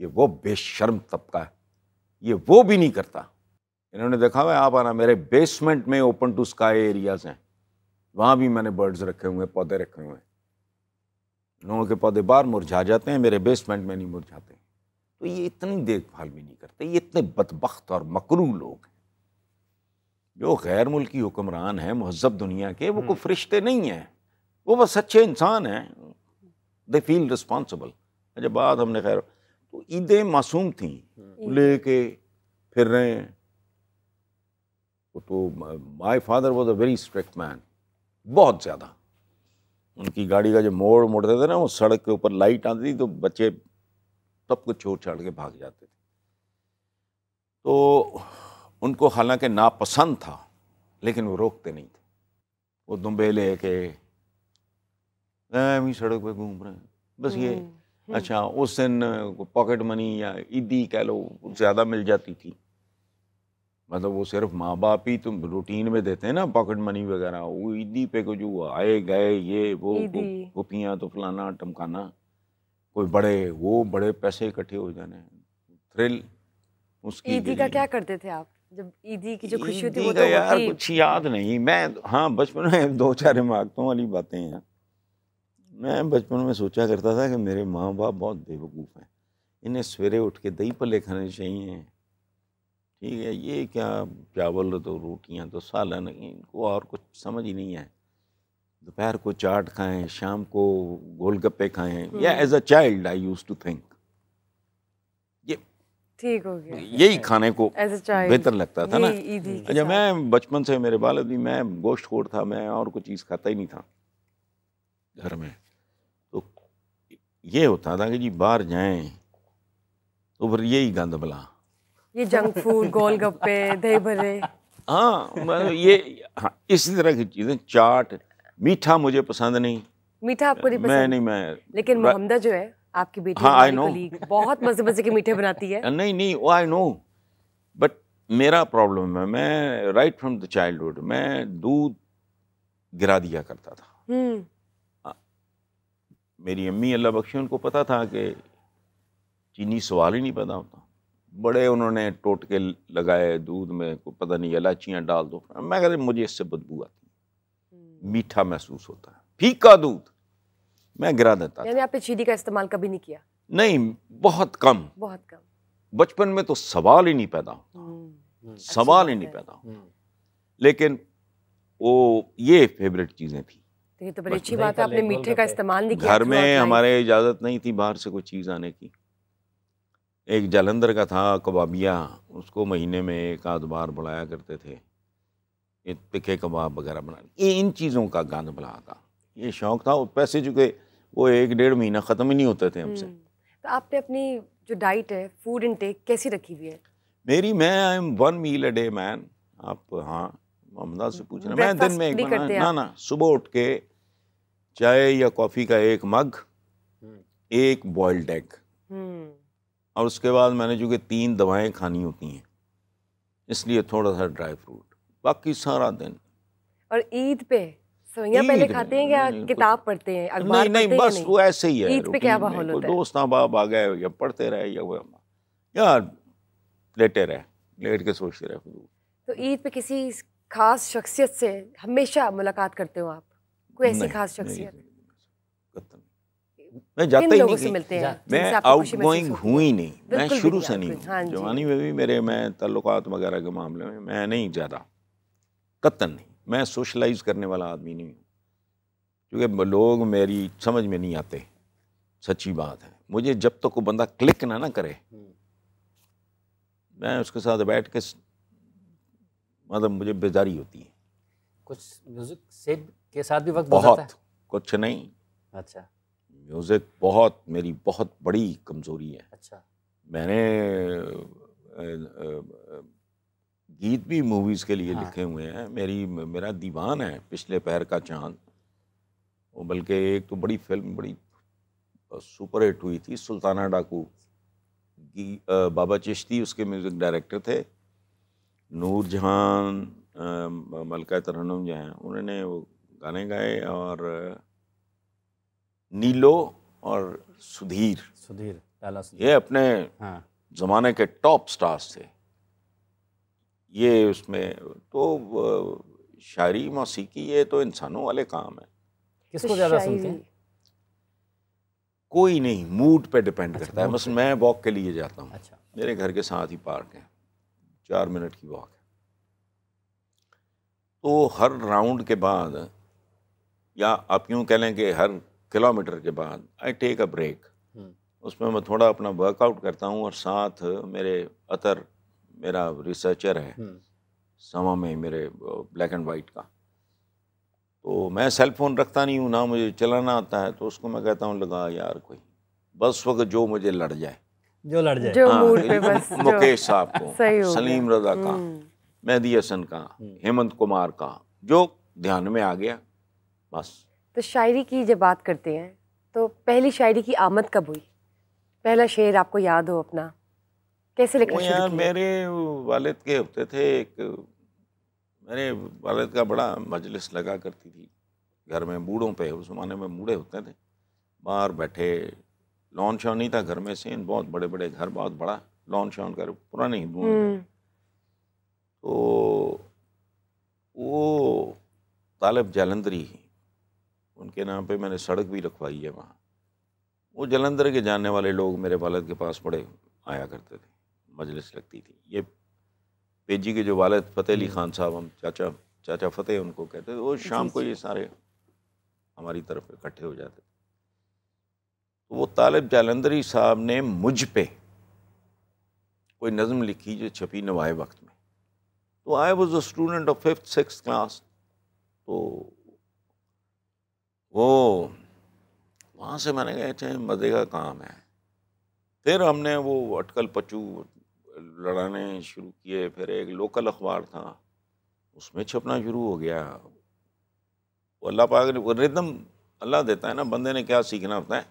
ये वो बेशर्म तबका है ये वो भी नहीं करता इन्होंने देखा हुआ आप आना मेरे बेसमेंट में ओपन टू स्काई एरियाज हैं वहाँ भी मैंने बर्ड्स रखे हुए हैं पौधे रखे हुए हैं लोगों के पौधे बाहर मुरझा जाते हैं मेरे बेसमेंट में नहीं मुरझाते तो ये इतनी देखभाल भी नहीं करते ये इतने बदबخت और मकरू लोग हैं जो गैर मुल्की हुक्मरान हैं महजब दुनिया के वो हम्म। कोई फरिश्ते नहीं हैं वो बस अच्छे इंसान हैं दे फील रिस्पॉन्सिबल अच्छा बात हमने खैर तो ईदें मासूम थी हम्म। ले के फिर रहे हैं तो my father was a very strict man बहुत ज़्यादा उनकी गाड़ी का जो मोड़ मोड़ते थे ना वो सड़क के ऊपर लाइट आती थी तो बच्चे सब कुछ छोड़ छाड़ के भाग जाते थे तो उनको हालांकि नापसंद था लेकिन वो रोकते नहीं थे वो दुम्बे ले के ही सड़क पे घूम रहे हैं बस ये हम्म, हम्म। अच्छा उस दिन पॉकेट मनी या ईदी कह लो ज़्यादा मिल जाती थी मतलब वो सिर्फ माँ बाप ही तुम तो रूटीन में देते हैं ना पॉकेट मनी वगैरह वो ईदी पे को जो आए गए ये वो गुपियाँ तो फलाना टमकाना कोई बड़े वो बड़े पैसे इकट्ठे हो जाने थ्रिल उसकी ईदी का क्या करते थे आप जब ईदी की जो खुशी होती वो तो यार कुछ याद नहीं मैं हाँ बचपन में दो चार इमारतों वाली बातें हैं मैं बचपन में सोचा करता था कि मेरे माँ बाप बहुत बेवकूफ़ हैं इन्हें सवेरे उठ के दही पले खाने चाहिए ठीक है ये क्या चावल तो रोटियाँ तो सालन इनको और कुछ समझ ही नहीं है दोपहर को चाट खाएं शाम को गोलगप्पे खाएं या as a child I use to think ठीक हो गया यही खाने को बेहतर लगता था ना अच्छा मैं बचपन से मेरे वालदी मैं गोश्त खोर था मैं और कोई चीज़ खाता ही नहीं था घर में तो ये होता था कि जी बाहर जाएं तो फिर यही गंद बला ये जंक फूड गोलगप्पे दही भरे हाँ तो ये हाँ इसी तरह की चीज़ें चाट मीठा मुझे पसंद नहीं मीठा आपको नहीं पसंद मैं नहीं मैं लेकिन मोहम्मदा जो है आपकी बेटी हाँ आई नो बहुत मजे मजे के मीठे बनाती है नहीं नहीं वो आई नो बट मेरा प्रॉब्लम है मैं राइट फ्रॉम द चाइल्डहुड मैं दूध गिरा दिया करता था हम्म। मेरी अम्मी अल्लाह बख्शी उनको पता था कि चीनी सवाल ही नहीं पता होता बड़े उन्होंने टोटके लगाए दूध में को पता नहीं इलाचियाँ डाल दो मैं कहते मुझे इससे बदबू आती हम्म। मीठा महसूस होता है फीका दूध मैं गिरा देता यानी आपने चीनी का इस्तेमाल कभी नहीं किया नहीं बहुत कम बहुत कम बचपन में तो सवाल ही नहीं पैदा होता हम्म। हम्म। सवाल ही नहीं पैदा होता हम्म। लेकिन वो ये फेवरेट चीज़ें थी तो ये तो बड़ी अच्छी बात है आपने मीठे का इस्तेमाल नहीं किया घर तो में हमारे इजाज़त नहीं थी बाहर से कोई चीज़ आने की एक जालंधर का था कबाबिया उसको महीने में एक आध बार बुलाया करते थे तिखे कबाब वगैरह बना ये इन चीज़ों का गंद बुला था ये शौक़ था और पैसे चुके वो एक डेढ़ महीना ख़त्म ही नहीं होते थे हमसे हम्म। तो आपने अपनी जो डाइट है फूड इनटेक कैसी रखी हुई है मेरी मैं I am one meal a day man आप हाँ अहमदाबाद से पूछ रहे मैं दिन में एक बना ना ना सुबह उठ के चाय या कॉफ़ी का एक मग हम्म। एक बॉइल्ड हम्म। एग और उसके बाद मैंने जो कि तीन दवाएं खानी होती हैं इसलिए थोड़ा सा ड्राई फ्रूट बाकी सारा दिन और ईद पे पहले खाते हैं पढ़ते दोस्त नाबाब आ गए या पढ़ते रहे या वो यार लेटे रहे लेट के सोचते रहे तो ईद पे किसी खास शख्सियत से हमेशा मुलाकात करते हो आप कोई ऐसी खास शख्सियत मैं जाता ही नहीं मिलते हैं मैं आउट गोइंग हूँ ही नहीं मैं शुरू से नहीं हाँ जवानी में भी मेरे मैं तल्लुकात वगैरह के मामले में मैं नहीं ज़्यादा कतन नहीं मैं सोशलाइज करने वाला आदमी नहीं हूँ क्योंकि लोग मेरी समझ में नहीं आते सच्ची बात है मुझे जब तक तो वो बंदा क्लिक ना ना करे मैं उसके साथ बैठ के मतलब मुझे बेजारी होती है कुछ म्यूजिक से के साथ भी वक्त बहुत है? कुछ नहीं अच्छा म्यूजिक बहुत मेरी बहुत बड़ी कमजोरी है अच्छा मैंने गीत भी मूवीज़ के लिए हाँ। लिखे हुए हैं मेरी मेरा दीवान है पिछले पैर का चांद वो बल्कि एक तो बड़ी फिल्म बड़ी सुपर हिट हुई थी सुल्ताना डाकू बाबा चिश्ती उसके म्यूज़िक डायरेक्टर थे नूर जहान मलका तरनम जो हैं उन्होंने वो गाने गाए और नीलो और सुधीर सुधीर ये अपने हाँ। ज़माने के टॉप स्टार्स थे ये उसमें तो शायरी मौसीकी ये तो इंसानों वाले काम है किसको ज़्यादा सुनते हैं कोई नहीं मूड पे डिपेंड अच्छा, करता है बस मैं वॉक के लिए जाता हूँ अच्छा। मेरे घर के साथ ही पार्क है चार मिनट की वॉक है तो हर राउंड के बाद या आप यूँ कह लें कि हर किलोमीटर के बाद आई टेक अ ब्रेक उसमें मैं थोड़ा अपना वर्कआउट करता हूँ और साथ मेरे अतर मेरा रिसर्चर है हम्म। समा में मेरे ब्लैक एंड वाइट का तो मैं सेल फ़ोन रखता नहीं हूँ ना मुझे चलाना आता है तो उसको मैं कहता हूँ लगा यार कोई बस वक्त जो मुझे लड़ जाए जो लड़ जाए जो हाँ, पे बस मुकेश साहब को सलीम रजा का हम्म। मेहदी हसन का हम्म। हेमंत कुमार का जो ध्यान में आ गया बस तो शायरी की जब बात करते हैं तो पहली शायरी की आमद कब हुई पहला शेर आपको याद हो अपना कैसे लिखना यार मेरे वालिद के होते थे एक मेरे वालिद का बड़ा मजलिस लगा करती थी घर में बूढ़ों पे उस ज़माने में बूढ़े होते थे बाहर बैठे लॉन शॉन नहीं था घर में सीन बहुत बड़े बड़े घर बहुत बड़ा लॉन शॉन पुराने पुरानी हम्म। तो वो तालब जालंधरी उनके नाम पे मैंने सड़क भी रखवाई है वहाँ वो जलंधर के जानने वाले लोग मेरे वालद के पास बड़े आया करते थे मजलिस लगती थी ये पेजी के जो वालद फ़तेह अली हम्म। खान साहब हम चाचा चाचा फ़तेह उनको कहते थे वो शाम को ये सारे हमारी तरफ इकट्ठे हो जाते थे तो वो तालब जालंदरी साहब ने मुझ पे कोई नज़म लिखी जो छपी नवाए वक्त में तो I was a student of fifth six class तो वो वहाँ से मैंने कहा अच्छा मज़े का काम है फिर हमने वो अटकल पचू लड़ाने शुरू किए फिर एक लोकल अखबार था उसमें छपना शुरू हो गया वो अल्लाह पाक ने रिदम अल्लाह देता है ना बंदे ने क्या सीखना होता है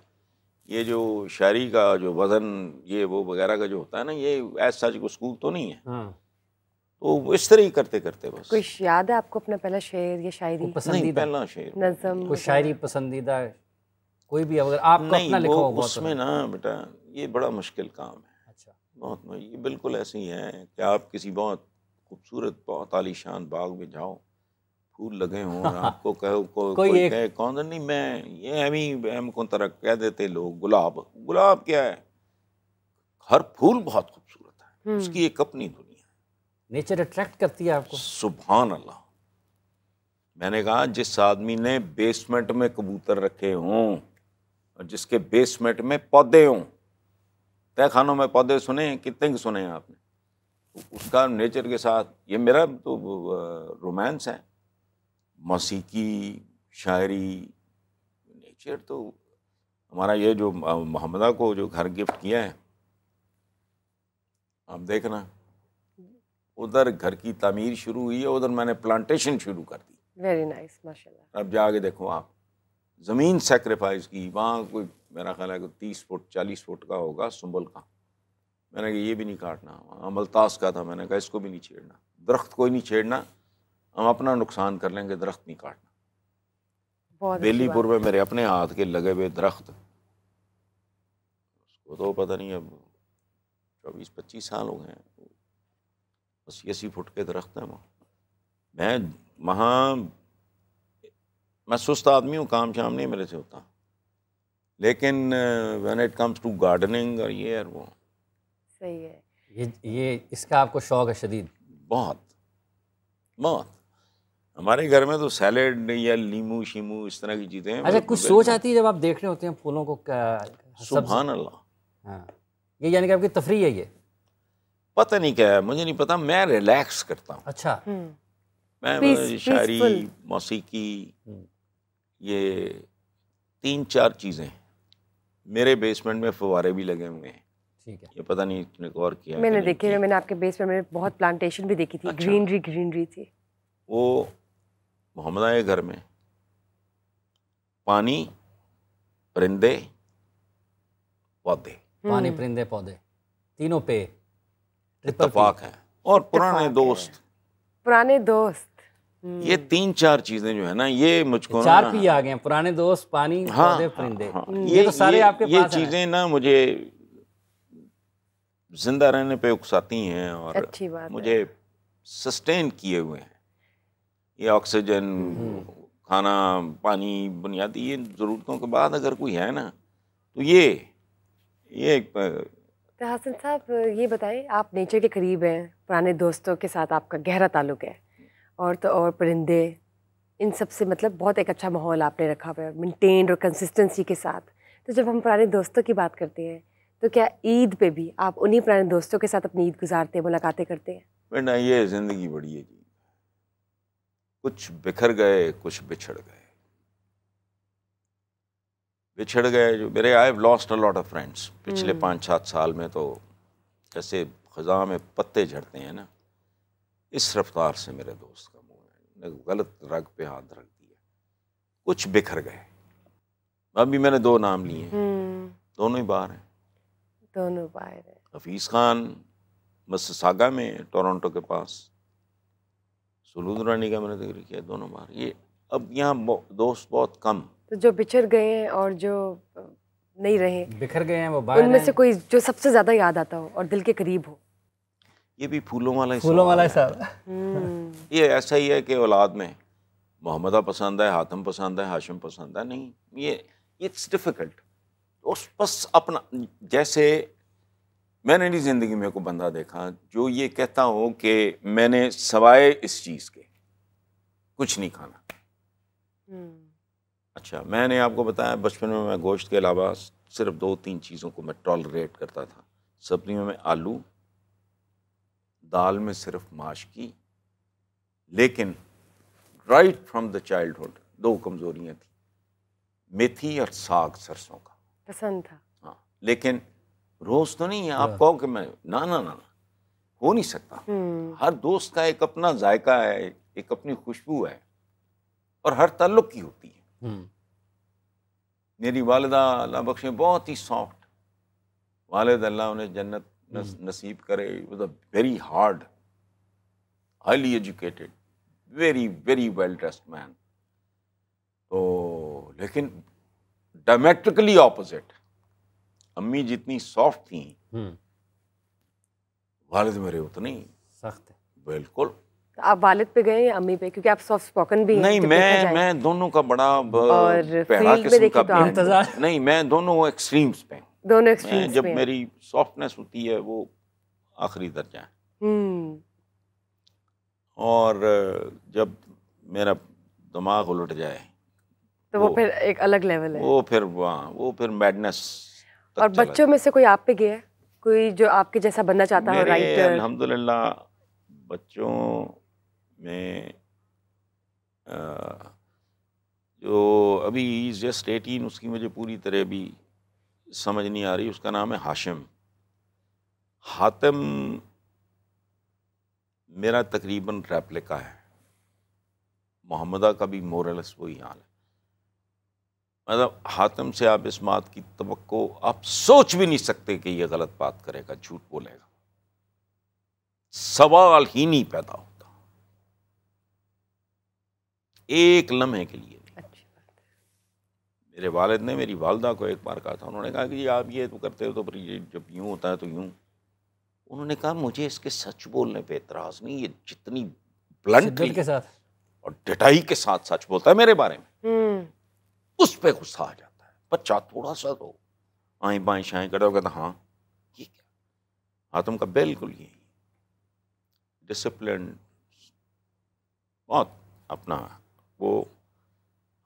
ये जो शायरी का जो वज़न ये वो वगैरह का जो होता है ना ये एज सच को स्कूल तो नहीं है हाँ। तो इस तरह ही करते करते बस कुछ याद है आपको अपना पहला शेर या शायरी पसंदीदा पहला शेर नज़म कोई शायरी पसंदीदा कोई भी अगर आपका अपना लिखा उसमें ना बेटा ये बड़ा मुश्किल काम है बहुत ये बिल्कुल ऐसे ही हैं कि आप किसी बहुत खूबसूरत बहुत आलीशान बाग में जाओ फूल लगे हों आपको कहो को, कोई, कोई कहे कौन तो नहीं मैं ये हम ही को तरह कह देते लोग गुलाब गुलाब क्या है हर फूल बहुत खूबसूरत है हम्म। उसकी एक अपनी दुनिया है नेचर अट्रैक्ट करती है आपको सुबहान अल्लाह मैंने कहा जिस आदमी ने बेसमेंट में कबूतर रखे हों और जिसके बेसमेंट में पौधे हों तय खानों में पौधे सुने कितने के सुने हैं आपने उसका नेचर के साथ ये मेरा तो रोमांस है मौसीकी शायरी नेचर तो हमारा ये जो मोहम्मदा को जो घर गिफ्ट किया है आप देखना उधर घर की तमीर शुरू हुई है उधर मैंने प्लांटेशन शुरू कर दी वेरी नाइस माशाल्लाह अब जाके देखो आप ज़मीन सेक्रीफाइस की वहाँ कोई मेरा ख्याल है कि तीस फुट चालीस फुट का होगा सुंबल का मैंने कहा ये भी नहीं काटना अमलतास का था मैंने कहा इसको भी नहीं छेड़ना दरख्त को ही नहीं छेड़ना हम अपना नुकसान कर लेंगे दरख्त नहीं काटना बेलीपुर में मेरे अपने हाथ के लगे हुए दरख्त उसको तो पता नहीं अब चौबीस पच्चीस साल हो गए अस्सी अस्सी फुट के दरख्त हैं वहाँ मैं वहाँ मैं सुस्त आदमी हूँ काम शाम नहीं मेरे से होता लेकिन when it comes to gardening और ये और वो सही है ये ये इसका आपको शौक है शदीद बहुत बहुत हमारे घर में तो सैलेड या लीमू शीमू इस तरह की चीज़ें अच्छा कुछ सोच आती है जब आप देख रहे होते हैं फूलों को सुबहान अल्लाह हाँ ये यानी कि आपकी तफरी है ये पता नहीं क्या है मुझे नहीं पता मैं रिलैक्स करता हूँ अच्छा हम्म। मैं मतलब शायरी मौसीकी हम्म। ये तीन चार चीज़ें हैं मेरे बेसमेंट में फवारे भी लगे हुए हैं ठीक है ये पता नहीं तुमने और किया मैंने देखे मैंने आपके बेसमेंट में बहुत प्लांटेशन भी देखी थी अच्छा। ग्रीनरी ग्रीनरी थी वो मोहम्मद आए घर में पानी परिंदे पौधे हम्म। पानी परिंदे पौधे तीनों पे इतफाक है और पुराने दोस्त पुराने दोस्त ये हम्म। तीन चार चीजें जो है ना ये मुझको चार पी आ गए पुराने दोस्त पानी हाँ, हाँ परिंदे हाँ, हाँ, ये, ये तो सारे ये, आपके ये चीजें ना मुझे जिंदा रहने पे उकसाती हैं और अच्छी बात मुझे सस्टेन किए हुए हैं ये ऑक्सीजन हम्म। खाना पानी बुनियादी ये ज़रूरतों के बाद अगर कोई है ना तो ये ये तो साहब ये बताएं आप नेचर के करीब हैं पुराने दोस्तों के साथ आपका गहरा ताल्लुक है और तो और परिंदे इन सब से मतलब बहुत एक अच्छा माहौल आपने रखा हुआ है मेनटेन और कंसिस्टेंसी के साथ तो जब हम पुराने दोस्तों की बात करते हैं तो क्या ईद पे भी आप उन्हीं पुराने दोस्तों के साथ अपनी ईद गुजारते हैं मुलाकातें करते हैं बेटा ये ज़िंदगी बड़ी है जी कुछ बिखर गए कुछ बिछड़ गए बिछड़ गए जो मेरे I have lost a lot of friends पिछले हम्म। पाँच सात साल में तो जैसे ख़जा में पत्ते झड़ते हैं ना इस रफ्तार से मेरे दोस्त का मुँह ने गलत रग पे हाथ रख दिया कुछ बिखर गए अभी मैंने दो नाम लिए हम्म। दोनों ही बाहर हैं दोनों बाहर हैं हफीज़ खान मसागा में टोरंटो के पास सुलूद रानी का मैंने जिक्र किया दोनों बार ये अब यहाँ दोस्त बहुत कम तो जो बिछड़ गए हैं और जो नहीं रहे बिखर गए हैं वो उनमें से कोई जो सबसे ज़्यादा याद आता हो और दिल के करीब हो ये भी फूलों वाला ही फूलों वाला हिसाब हम्म। ये ऐसा ही है कि औलाद में मोहम्मदा पसंद है हाथम पसंद है हाशम पसंद है नहीं ये इट्स डिफ़िकल्ट उस बस अपना जैसे मैंने नहीं ज़िंदगी में को बंदा देखा जो ये कहता हो कि मैंने सवाए इस चीज़ के कुछ नहीं खाना हम्म। अच्छा मैंने आपको बताया बचपन में मैं गोश्त के अलावा सिर्फ दो तीन चीज़ों को मैं टॉलरेट करता था सब्जियों में आलू दाल में सिर्फ माश की लेकिन राइट फ्रॉम द चाइल्डहुड दो कमज़ोरियाँ थी मेथी और साग सरसों का पसंद था हाँ लेकिन रोज़ तो नहीं है आप कहो कि मैं ना ना ना हो नहीं सकता हम्म। हर दोस्त का एक अपना जायका है एक अपनी खुशबू है और हर ताल्लुक की होती है हम्म। मेरी वालदा अल्लाह बख्शे बहुत ही सॉफ्ट वालद अल्लाह उन्हें जन्नत नस, नसीब करे was a very hard highly educated very very well dressed man तो लेकिन डायमेट्रिकली ऑपोजिट अम्मी जितनी सॉफ्ट थी हम्म। वालिद मेरे उतने ही सख्त बिल्कुल आप वालिद पे गए अम्मी पे क्योंकि आप सॉफ्ट स्पोकन भी नहीं मैं मैं दोनों का बड़ा और पे देखिए तो नहीं मैं दोनों एक्सट्रीम्स पे हूँ दोनों एक्सट्रीम जब मेरी सॉफ्टनेस होती है वो आखिरी दर्जा है हम्म। और जब मेरा दिमाग उलट जाए तो वो, वो फिर एक अलग लेवल है वो फिर वहाँ वो फिर मैडनेस और बच्चों में से कोई आप पे गया है कोई जो आपके जैसा बनना चाहता है अलहमदुल्ला बच्चों में आ, जो अभी जस्ट एटीन उसकी मुझे पूरी तरह भी समझ नहीं आ रही उसका नाम है हाशिम हातिम मेरा तकरीबन रेप्लिका है मोहम्मदा का भी मोरलस वही हाल है मतलब हातिम से आप इस बात की तवक्को आप सोच भी नहीं सकते कि यह गलत बात करेगा झूठ बोलेगा सवाल ही नहीं पैदा होता एक लम्हे के लिए मेरे वालद ने मेरी वालदा को एक बार कहा था उन्होंने कहा कि जी आप ये तो करते हो तो फिर जब यूँ होता है तो यूँ उन्होंने कहा मुझे इसके सच बोलने पे इतराज नहीं ये जितनी ब्लंट के साथ और डिटाई के साथ सच बोलता है मेरे बारे में हम्म। उस पर गुस्सा आ जाता है बच्चा थोड़ा सा तो आए बाई शाएँ करो कहता हाँ ये क्या हाँ तुम का बिल्कुल यही डिसिप्लिन बहुत अपना वो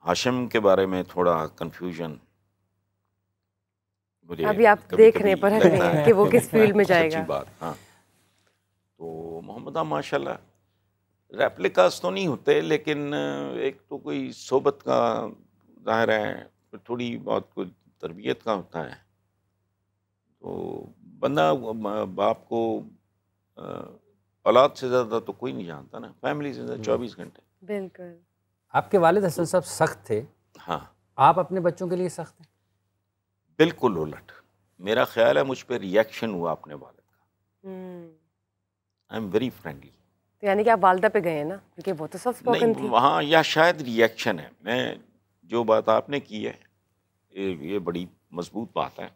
हाशिम के बारे में थोड़ा कंफ्यूजन मुझे अभी आप कभी देख रहे पर हैं कि वो किस फील्ड में जाएगा अच्छी बात हाँ तो मोहम्मद माशाल्लाह रेप्लिकास तो नहीं होते लेकिन एक तो कोई सोबत का ज़ाहिर है तो थोड़ी बहुत कुछ तरबियत का होता है तो बंदा बाप को औलाद से ज़्यादा तो कोई नहीं जानता ना फैमिली से ज़्यादा हम्म। चौबीस घंटे बिल्कुल आपके वालिद हसन साहब सख्त थे हाँ आप अपने बच्चों के लिए सख्त हैं बिल्कुल उलट मेरा ख्याल है मुझ पर रिएक्शन हुआ अपने वालिद का आई एम वेरी फ्रेंडली तो यानी कि आप वालदा पे गए हैं ना क्योंकि वो तो सब नहीं वहाँ या शायद रिएक्शन है मैं जो बात आपने की है ये, ये बड़ी मजबूत बात है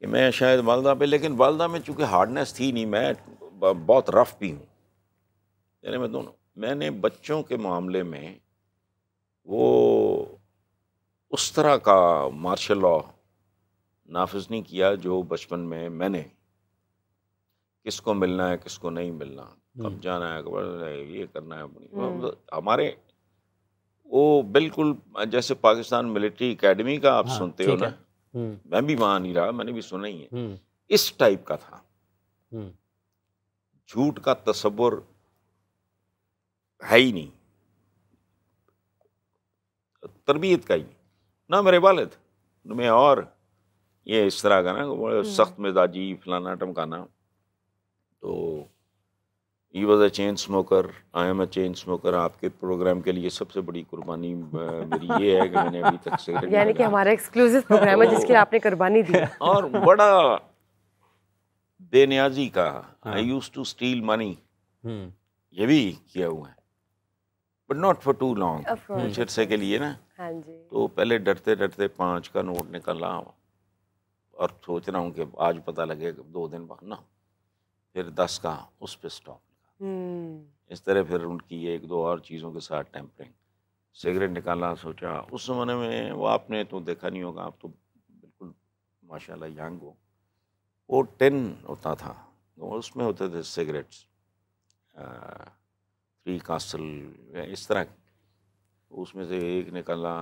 कि मैं शायद वालदा पे लेकिन वालदा में चूँकि हार्डनेस थी नहीं मैं बहुत रफ भी हूँ यानी मैं दोनों मैंने बच्चों के मामले में वो उस तरह का मार्शल लॉ नाफज नहीं किया जो बचपन में मैंने किसको मिलना है किसको नहीं मिलना कब हम्म। जाना है कब ये करना है हम्म। मतलब हमारे वो बिल्कुल जैसे पाकिस्तान मिलिट्री एकेडमी का आप हाँ, सुनते हो ना हम्म। मैं भी वहाँ नहीं रहा मैंने भी सुना ही है इस टाइप का था झूठ का तस्वुर है ही नहीं तरबियत का ही नहीं ना मेरे वालद न मैं और ये इस तरह का ना हम्म। सख्त मिजाजी फलाना टमकाना तो he was a chain smoker I am a chain smoker आपके प्रोग्राम के लिए सबसे बड़ी कुर्बानी मेरी ये है कि मैंने अभी तक यानी कि हमारा एक्सक्लूसिव प्रोग्राम है जिसके आपने कुर्बानी दी और बड़ा बेनियाजी का I use to steal money ये भी किया हुआ है but not for too long कुछ के लिए ना हाँ जी तो पहले डरते डरते पाँच का नोट निकला और सोच रहा हूँ कि आज पता लगे दो दिन बाद ना फिर दस का उस पर स्टॉप हम्म। इस तरह फिर उनकी एक दो और चीज़ों के साथ टेम्परिंग सिगरेट निकाला सोचा उस ज़माने में वो आपने तो देखा नहीं होगा आप तो बिल्कुल माशाल्लाह यंग हो वो टेन होता था तो उसमें होते थे सिगरेट्स कासल या इस तरह उसमें से एक निकला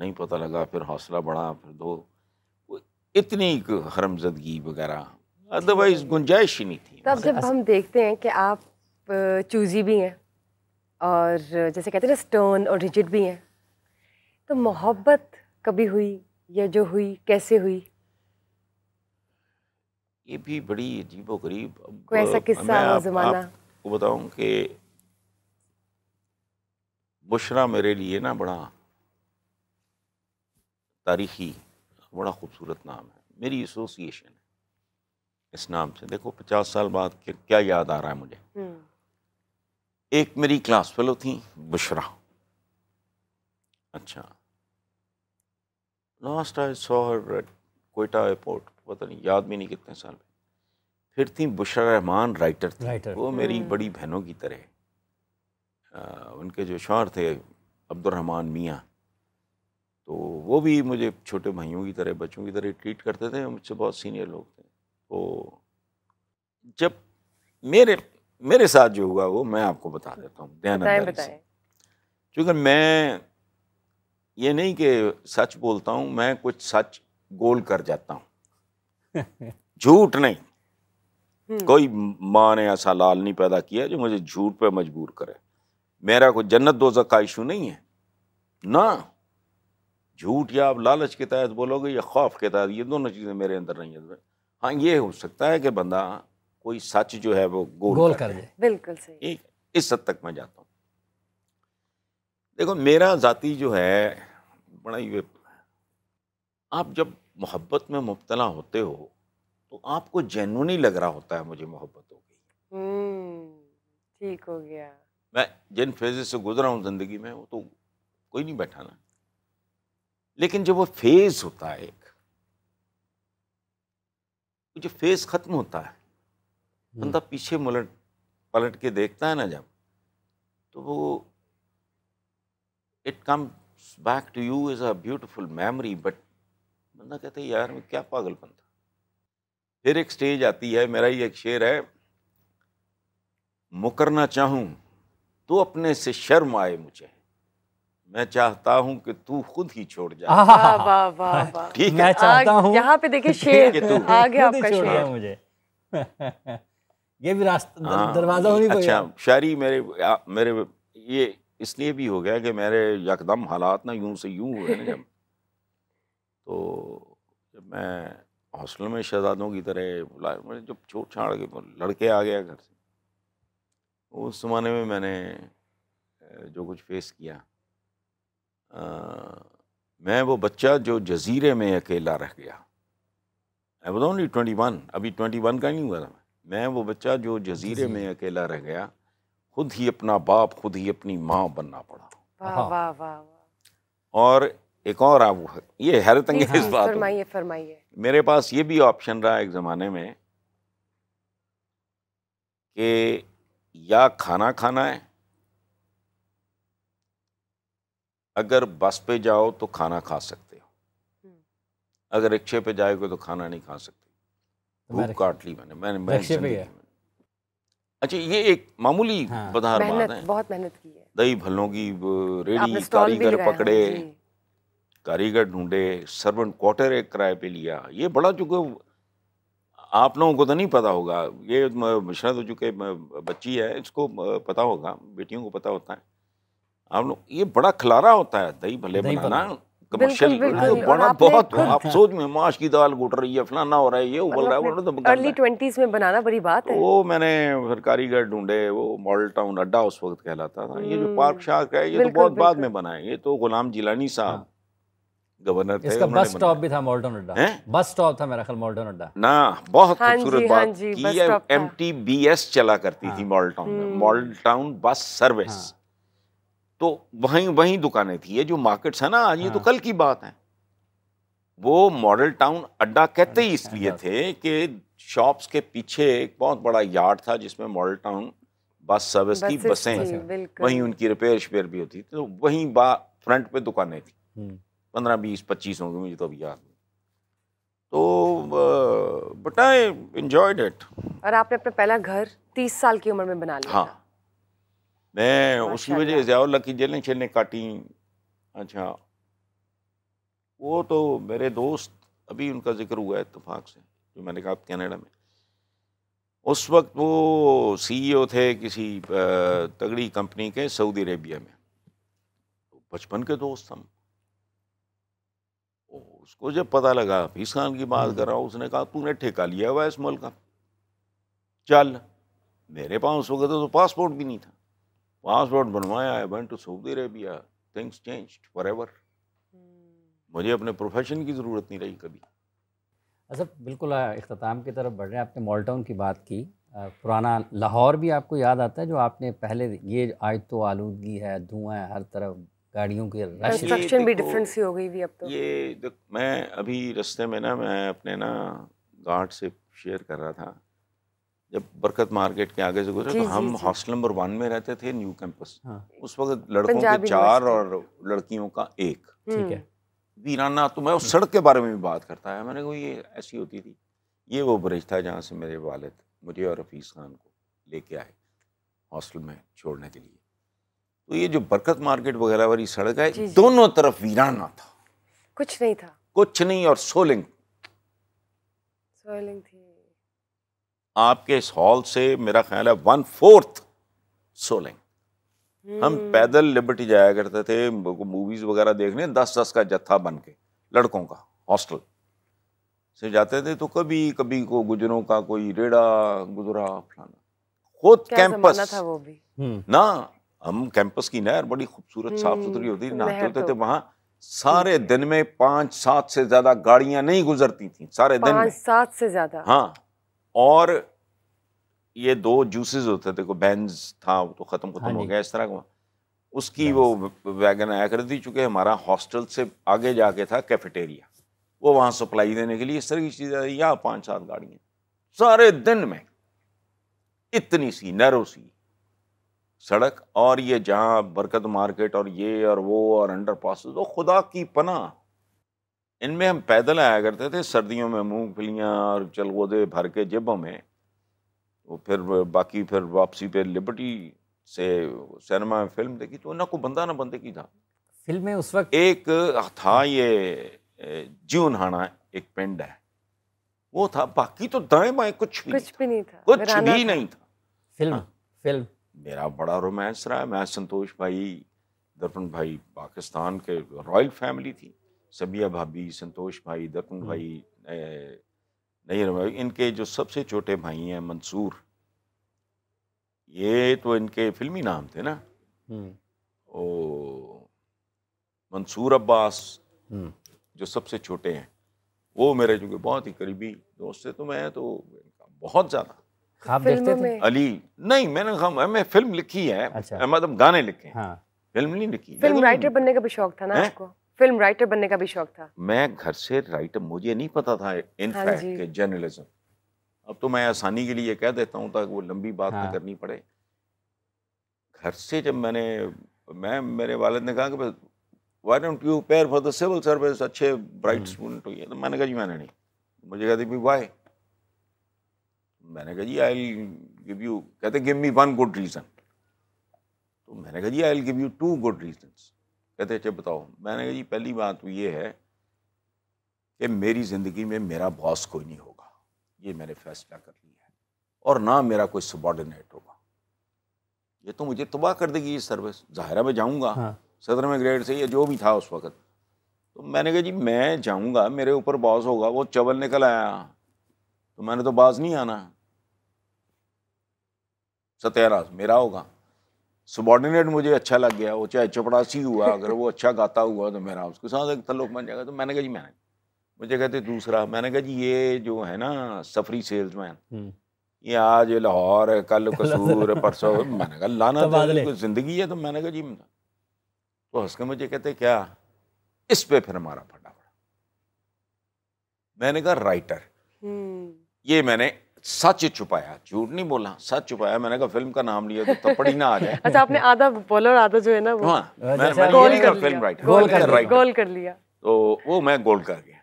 नहीं पता लगा फिर हौसला बढ़ा फिर दो इतनी हरमजदगी वगैरह अदरवाइज गुंजाइश ही नहीं थी तब तो जब हम देखते हैं कि आप चूजी भी हैं और जैसे कहते हैं ना स्टर्न और रिजिड भी हैं तो मोहब्बत कभी हुई या जो हुई कैसे हुई ये भी बड़ी अजीबो गरीब कोई ऐसा किस्सा ज़माना आपको बताऊं कि बुशरा मेरे लिए ना बड़ा तारीखी बड़ा खूबसूरत नाम है मेरी एसोसिएशन है इस नाम से देखो पचास साल बाद क्या याद आ रहा है मुझे हम्म। एक मेरी क्लास फेलो थी बुशरा अच्छा last I saw Quetta airport पता नहीं याद भी नहीं कितने साल में फिर थी बुशरा रहमान राइटर थी राइटर। वो मेरी हम्म। बड़ी बहनों की तरह उनके जो शौहर थे अब्दुलरहमान मियाँ तो वो भी मुझे छोटे भाइयों की तरह बच्चों की तरह ट्रीट करते थे मुझसे बहुत सीनियर लोग थे तो जब मेरे मेरे साथ जो हुआ वो मैं आपको बता देता हूँ ध्यान क्योंकि मैं ये नहीं कि सच बोलता हूँ मैं कुछ सच गोल कर जाता हूँ झूठ नहीं हम्म। कोई माँ ने ऐसा लाल नहीं पैदा किया जो मुझे झूठ पे मजबूर करे मेरा कोई जन्नत दो का इशू नहीं है ना झूठ या आप लालच के तहत बोलोगे या खौफ के तहत ये दोनों चीज़ें मेरे अंदर नहीं है हाँ ये हो सकता है कि बंदा कोई सच जो है वो गोल, गोल कर दे बिल्कुल सही इस हद तक मैं जाता हूँ देखो मेरा ज़ाती जो है बड़ा ये आप जब मोहब्बत में मुबतला होते हो तो आपको जेनुअन लग रहा होता है मुझे मोहब्बत हो गई हम्म, ठीक हो गया मैं जिन फेजेस से गुजरा हूँ ज़िंदगी में वो तो कोई नहीं बैठाना लेकिन जब वो फेज़ होता है एक जो फेज़ ख़त्म होता है हम्म। बंदा पीछे मुलट पलट के देखता है ना जब तो वो it comes back to you is a beautiful memory but बंदा कहता है यार मैं क्या पागलपन था फिर एक स्टेज आती है मेरा ये एक शेर है मुकरना चाहूँ तो अपने से शर्म आए मुझे मैं चाहता हूं कि तू खुद ही छोड़ जा ठीक है चाहता हूं यहाँ पे देखिए शेर आ गया आपका शेर मुझे ये भी रास्ता हाँ, दरवाजा होनी अच्छा शायरी मेरे मेरे ये इसलिए भी हो गया कि मेरे यकदम हालात ना यूं से यूं हुए ना जब तो जब मैं हॉस्टल में शहजादों की तरह बुलाया जब छोड़ छाड़ के लड़के आ गया घर से उस ज़माने में मैंने जो कुछ फेस किया आ, मैं वो बच्चा जो जजीरे में अकेला रह गया I was only twenty one अभी ट्वेंटी वन का नहीं हुआ था मैं वो बच्चा जो जजीरे में अकेला रह गया खुद ही अपना बाप खुद ही अपनी माँ बनना पड़ा वाह हाँ। वाह वाह और एक और आप ये हैरत अंगेज बात फरमाइए फरमाइए मेरे पास ये भी ऑप्शन रहा एक ज़माने में कि या खाना खाना है अगर बस पे जाओ तो खाना खा सकते हो हम्म। अगर रिक्शे पे जाएगा तो खाना नहीं खा सकते तो भूख काट ली मैंने मैंने मैं अच्छा ये एक मामूली हाँ। मेहनत बहुत मेहनत की है दही भल्लों की रेडी कारीगर पकड़े कारीगर ढूंढे सर्वेंट क्वार्टर एक किराए पे लिया ये बड़ा जो आप लोगों को तो नहीं पता होगा ये शायद हो चुके बच्ची है इसको पता होगा बेटियों को पता होता है आप लोग ये बड़ा खलारा होता है दही भले बनाना कमर्शियल बड़ा बहुत आप सोच में माश की दाल घुट रही है फलाना हो रहा है ये उबल रहा है तो अर्ली ट्वेंटीज में बनाना बड़ी बात है वो मैंने सरकारी घर ढूंढे वो मॉडल टाउन अड्डा उस वक्त कहलाता था ये जो हम्म। पार्क शार्क है ये तो बहुत बाद में बनाए ये तो गुलाम जिलानी साहब हाँ। गवर्नर थे इसका बस स्टॉप भी था मॉल्टन अड्डा बस स्टॉप था मेरा ख्याल मॉल्टन अड्डा ना बहुत हाँ खूबसूरत हाँ बात की एम टी बी एस चला करती थी मॉल टाउन में मॉल टाउन बस सर्विस तो वही वही दुकानें थी ये जो मार्केट्स है ना आज ये तो हाँ। कल की बात है वो मॉडल टाउन अड्डा कहते ही अच्छा, इसलिए थे कि शॉप्स के पीछे एक बहुत बड़ा यार्ड था जिसमें मॉडल टाउन बस सर्विस की बसें वहीं उनकी रिपेयर शिपेयर भी होती थी तो वहीं बा फ्रंट पे दुकानें थी हम्म। पंद्रह बीस पच्चीस होंगे मुझे तो अभी याद नहीं तो बट आई इन्जॉयड इट और आपने अपना पहला घर तीस साल की उम्र में बना लिया हाँ मैं उसी अच्छा वजह और लकी जेलें छेलें काटी अच्छा वो तो मेरे दोस्त अभी उनका जिक्र हुआ है इतफाक़ से जो मैंने कहा कनाडा में उस वक्त वो सीईओ e थे किसी तगड़ी कंपनी के सऊदी अरेबिया में तो बचपन के दोस्त हम उसको जब पता लगा हफीज़ खान की बात हम्म। कर रहा हूँ उसने कहा तूने ठेका लिया हुआ है इस मुल्क का चल मेरे पास उस वक्त तो पासपोर्ट भी नहीं था पासपोर्ट बनवाया I went to Saudi Arabia things change forever मुझे अपने प्रोफेशन की ज़रूरत नहीं रही कभी अच्छा बिल्कुल अख्ताम की तरफ बढ़ रहे हैं आपने मॉल टाउन की बात की पुराना लाहौर भी आपको याद आता है जो आपने पहले ये आज तो आलूदगी है धुआं है हर तरफ गाड़ियों की कंस्ट्रक्शन भी डिफरेंट सी हो गई भी अब तो ये मैं अभी रस्ते में ना मैं अपने ना गार्ड से शेयर कर रहा था जब बरकत मार्केट के आगे से गुजरे तो हम हॉस्टल नंबर वन में रहते थे न्यू कैंपस हाँ। उस वक्त लड़कों के चार और लड़कियों का एक हम्म। ठीक है वीराना तो मैं उस हाँ। सड़क के बारे में भी बात करता है मैंने कहा ये ऐसी होती थी ये वो ब्रिज था जहाँ से मेरे वालद मुझे और रफीज खान को लेके आए हॉस्टल में छोड़ने के लिए तो ये जो बरकत मार्केट वगैरह वाली सड़क है दोनों तरफ वीराना था कुछ नहीं था कुछ नहीं और सोलिंग सोलिंग थी आपके इस हॉल से मेरा ख्याल है वन फोर्थ सोलिंग हम हम्म। पैदल लिबर्टी जाया करते थे मूवीज वगैरह देखने दस दस का जत्था बन के लड़कों का हॉस्टल से जाते थे तो कभी कभी को गुजरों का कोई रेड़ा गुजरा फलाना खुद कैंपस था वो भी हम्म। ना हम कैंपस की नहर बड़ी खूबसूरत साफ हम्म, सुथरी होती थी नहाते होते तो थे वहाँ सारे दिन में पांच सात से ज्यादा गाड़ियां नहीं गुजरती थी सारे दिन में सात से ज्यादा हाँ और ये दो जूसेस होते थे बैंस था वो तो खत्म खत्म हाँ हो गया इस तरह का उसकी वो वैगन आया करती चुके हमारा हॉस्टल से आगे जाके था कैफेटेरिया वो वहाँ सप्लाई देने के लिए इस तरह की चीज़ें या पांच सात गाड़ियाँ सारे दिन में इतनी सी नैरो सी सड़क और ये जहाँ बरकत मार्केट और ये और वो और अंडर पास तो खुदा की पना इनमें हम पैदल आया करते थे सर्दियों में मूँगफलियाँ और चलगोदे भर के जेबों में वो फिर बाकी फिर वापसी पे लिबर्टी से सिनेमा में फिल्म देखी तो ना को बंदा ना बंदे की था फिल्में उस वक्त एक था ये जीवन एक पिंड है वो था बाकी तो दाएं बाएं कुछ भी कुछ नहीं भी नहीं था कुछ भी नहीं था फिल्म हाँ। फिल्म मेरा बड़ा रोमांस रहा मैं संतोष भाई दर्पण भाई पाकिस्तान के रॉयल फैमिली थी सबिया भाभी संतोष भाई दर्पण हम्म। भाई नहीं इनके जो सबसे छोटे भाई हैं मंसूर ये तो इनके फिल्मी नाम थे ना हम्म। ओ मंसूर अब्बास हम्म। जो सबसे छोटे हैं वो मेरे जो बहुत ही करीबी दोस्त थे तो मैं तो बहुत ज़्यादा तो आप देखते थे अली नहीं मैंने हम मैं फिल्म लिखी है अच्छा। मतलब गाने लिखे हाँ। फिल्म नहीं लिखी फिल्म राइटर बनने का भी शौक था ना आपको फिल्म राइटर बनने का भी शौक था मैं घर से राइटर मुझे नहीं पता था इन हाँ फैक्ट के जर्नलिज्म अब तो मैं आसानी के लिए कह देता हूँ ताकि वो लंबी बात हाँ। ना करनी पड़े घर से जब मैंने मैं मेरे वालद ने कहा कि why don't you appear for the civil service अच्छे ब्राइट स्टूडेंट हुई है तो मैंने कहा जी मैंने नहीं मुझे कहती भाई वाई मैंने कहा जी आई गिव यू कहते give me one good reason तो मैंने कहा जी I give you two good reasons कहते अच्छे बताओ मैंने कहा जी पहली बात तो ये है कि मेरी ज़िंदगी में मेरा बॉस कोई नहीं होगा ये मैंने फैसला कर लिया है और ना मेरा कोई सबॉर्डिनेट होगा ये तो मुझे तबाह कर देगी ये सर्विस ज़ाहरा हाँ। में जाऊँगा हाँ। में ग्रेड से या जो भी था उस वक्त तो मैंने कहा जी मैं जाऊँगा मेरे ऊपर बॉस होगा वो चवल निकल आया तो मैंने तो बाज नहीं आना सत्यानाश मेरा होगा सबॉर्डिनेट मुझे अच्छा लग गया वो चाहे चपड़ासी हुआ अगर वो अच्छा गाता हुआ तो मेरा उसके साथ एक तल्लुक बन जाएगा तो मैंने कहा जी मैंने मुझे कहते दूसरा मैंने कहा जी ये जो है ना सफरी सेल्समैन हम्म। ये आज लाहौर है कल कसूर है परसों मैंने कहा लाना तो जिंदगी है तो मैंने कहा जी तो हंस के मुझे कहते क्या इस पे फिर हमारा फटाफट मैंने कहा राइटर हम्म। ये मैंने सच छुपाया झूठ नहीं बोला सच छुपाया मैंने कहा फिल्म का नाम लिया तो तपड़ी ना आ जाए अच्छा आपने आधा बोला और आधा जो है ना वो हाँ, हाँ मैंने, गोल कर फिल्म राइट गोल कर लिया गोल कर लिया तो वो मैं गोल कर गया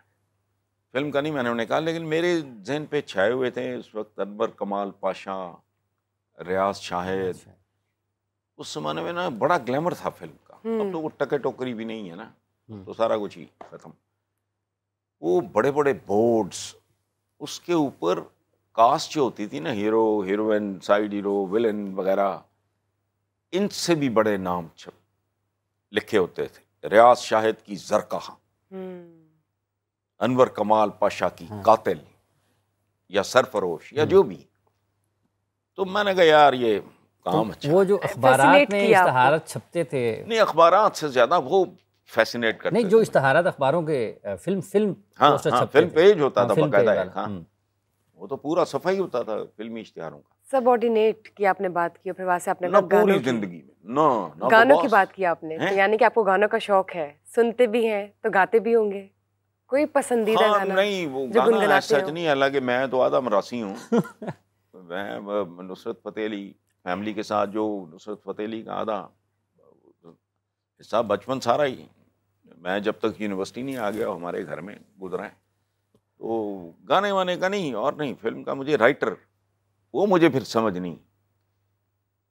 फिल्म का नहीं मैंने उन्हें कहा लेकिन मेरे जहन पे छाए हुए थे उस वक्त अनवर कमाल पाशा रियाज शाहिद अच्छा। उस जमाने में ना बड़ा ग्लैमर था फिल्म का अब हम्म। तो वो टके टोकरी भी नहीं है ना हम्म। तो सारा कुछ ही खत्म वो बड़े बड़े बोर्ड्स उसके ऊपर कास्ट जो होती थी ना hero heroine side hero villain वगैरह इनसे भी बड़े नाम छप लिखे होते थे रियाज शाहिद की जरकहा हम्म। अनवर कमाल पाशा की हाँ। कातिल या सरफरोश या हम्म। जो भी तो मैंने कहा यार ये तो काम तो वो जो अखबार में इश्तहारत छपते थे नहीं अखबार से ज़्यादा वो फैसिनेट करते नहीं जो इश्तहारत अखबारों के फिल्म फिल्म हाँ, हाँ, फिल्म पेज होता हाँ, था बकायदा हाँ, हम्म। वो तो पूरा सफाई होता था फिल्मी इश्तेहारों का सबऑर्डिनेट की आपने बात की और फिर वहां से आपने ना पूरी जिंदगी में ना, ना तो गानों की बात की आपने तो यानी कि आपको गानों का शौक है सुनते भी हैं तो गाते भी होंगे कोई पसंदीदा हाँ, गाना नहीं वो गाना सच नहीं हालांकि मैं तो आधा मरासी हूँ मैं नुसरत फतेह अली फैमिली के साथ जो नुसरत फतेह अली का आधा हिस्सा बचपन सारा ही मैं जब तक यूनिवर्सिटी नहीं आ गया हमारे घर में गुजरा है तो गाने वाने का नहीं और नहीं फिल्म का मुझे राइटर वो मुझे फिर समझ नहीं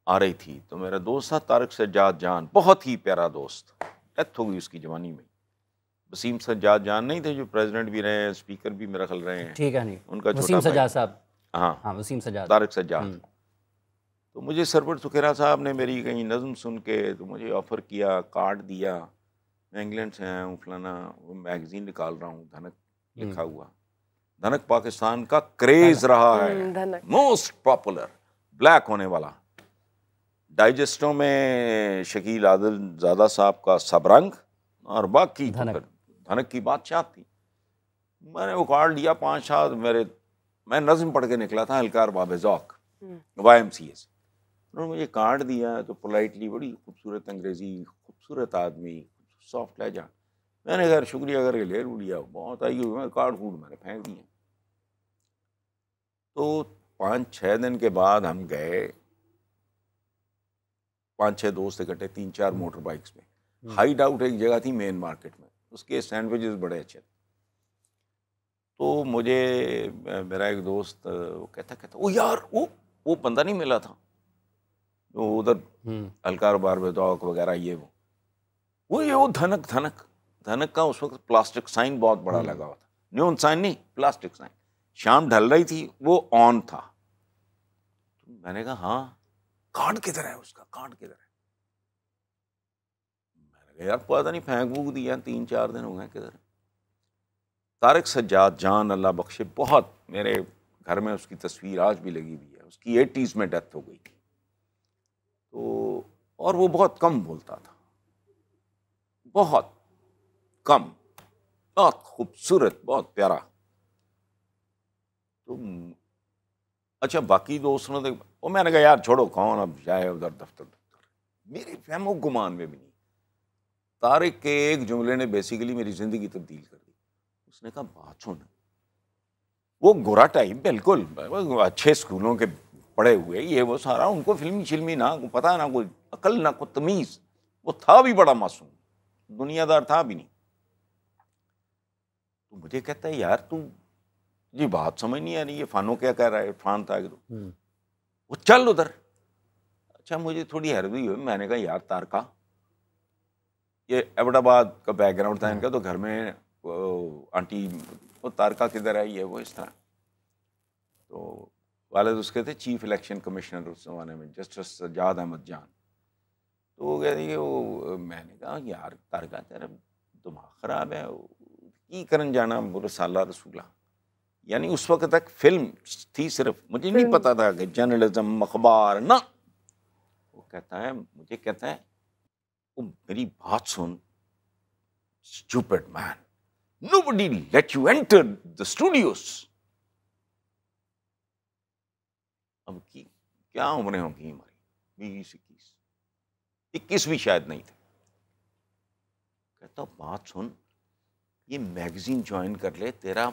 आ रही थी तो मेरा दोस्त था तारक सज्जाद जान बहुत ही प्यारा दोस्त डेथ हो गई उसकी जवानी में वसीम सज्जाद जान नहीं थे जो प्रेसिडेंट भी रहे हैं स्पीकर भी मेरा खल रहे हैं ठीक है नहीं उनका वसीम सज्जाद साहब हाँ हाँ वसीम सज्जाद तारक सज्जाद हम्म। तो मुझे सरवर सुखेरा साहब ने मेरी कहीं नज़म सुन के तो मुझे ऑफ़र किया कार्ड दिया मैं इंग्लैंड से आया हूँ फलाना वो मैगज़ीन निकाल रहा हूँ धनक लिखा हम्म। हुआ धनक पाकिस्तान का क्रेज रहा है मोस्ट पॉपुलर ब्लैक होने वाला डाइजेस्टों में शकील आदल ज़ादा साहब का सबरंग और बाकी तो धनक धनक की बादशाह थी मैंने वो कार्ड लिया पाँच सात मेरे मैं नज़म पढ़ के निकला था अलकार बाबे जौक वाई एम सी एस उन्होंने मुझे कार्ड दिया तो पोलाइटली बड़ी खूबसूरत अंग्रेज़ी खूबसूरत आदमी सॉफ्ट लहजा मैंने खैर शुक्रिया करके ले लू लिया बहुत आई हुई मैं कार्ड फूड मैंने फेंक दिए तो पाँच छः दिन के बाद हम गए पाँच छः दोस्त इकट्ठे तीन चार मोटर बाइक्स में हम्म। हाइट आउट एक जगह थी मेन मार्केट में उसके सैंडविचेस बड़े अच्छे थे तो मुझे मेरा एक दोस्त वो कहता कहता वो यार वो वो बंदा नहीं मिला था वो उधर हम्म। अलकार बार बेदौक वगैरह ये वो वो ये वो धनक धनक धनक का उस वक्त प्लास्टिक साइन बहुत बड़ा हम्म। लगा हुआ था न्यून साइन नहीं प्लास्टिक साइन शाम ढल रही थी वो ऑन था तो मैंने कहा हाँ कांड किधर है उसका कांड किधर है मैंने कहा यार पता नहीं फेंक फूक दिया तीन चार दिन हो गए किधर है तारक सज्जाद जान अल्लाह बख्शे बहुत मेरे घर में उसकी तस्वीर आज भी लगी हुई है उसकी एटीज़ में डेथ हो गई तो और वो बहुत कम बोलता था बहुत कम बहुत खूबसूरत बहुत प्यारा तो अच्छा बाकी दोस्तों ने वो मैंने कहा यार छोड़ो कौन अब जाए उधर दफ्तर दफ्तर मेरे फैमो गुमान में भी नहीं तारिक के एक जुमले ने बेसिकली मेरी ज़िंदगी तब्दील कर दी उसने कहा बात सुन वो गोरा टाइप बिल्कुल अच्छे स्कूलों के पढ़े हुए ये वो सारा उनको फिल्मी शिल्मी ना पता ना कोई अकल ना को तमीज़ वो था भी बड़ा मासूम दुनियादार था भी नहीं तो मुझे कहता है यार तू ये बात समझ नहीं आ रही ये फानो क्या कह रहा है फान था हम्म। वो चल उधर अच्छा मुझे थोड़ी हैरत हुई मैंने कहा यार तारका ये अहमदाबाद का बैकग्राउंड था इनका हम्म। तो घर में आंटी वो तारका किधर आई है वो इस तरह तो वालद उसके थे चीफ इलेक्शन कमिश्नर उस ज़माने में जस्टिस सजाद अहमद जान तो वो कह रही है वो मैंने कहा यार तारका तेरा दिमाग ख़राब है की करण जाना रसाला रसूला यानी उस वक्त तक फिल्म थी सिर्फ मुझे नहीं पता था कि जर्नलिज्म अखबार ना वो कहता है मुझे कहता है वो मेरी बात सुन stupid man nobody let you enter the studios अब की क्या उम्र होंगी हमारी बीस इक्कीस इक्कीस भी शायद नहीं थे कहता बात सुन ये मैगजीन ज्वाइन कर ले तेरा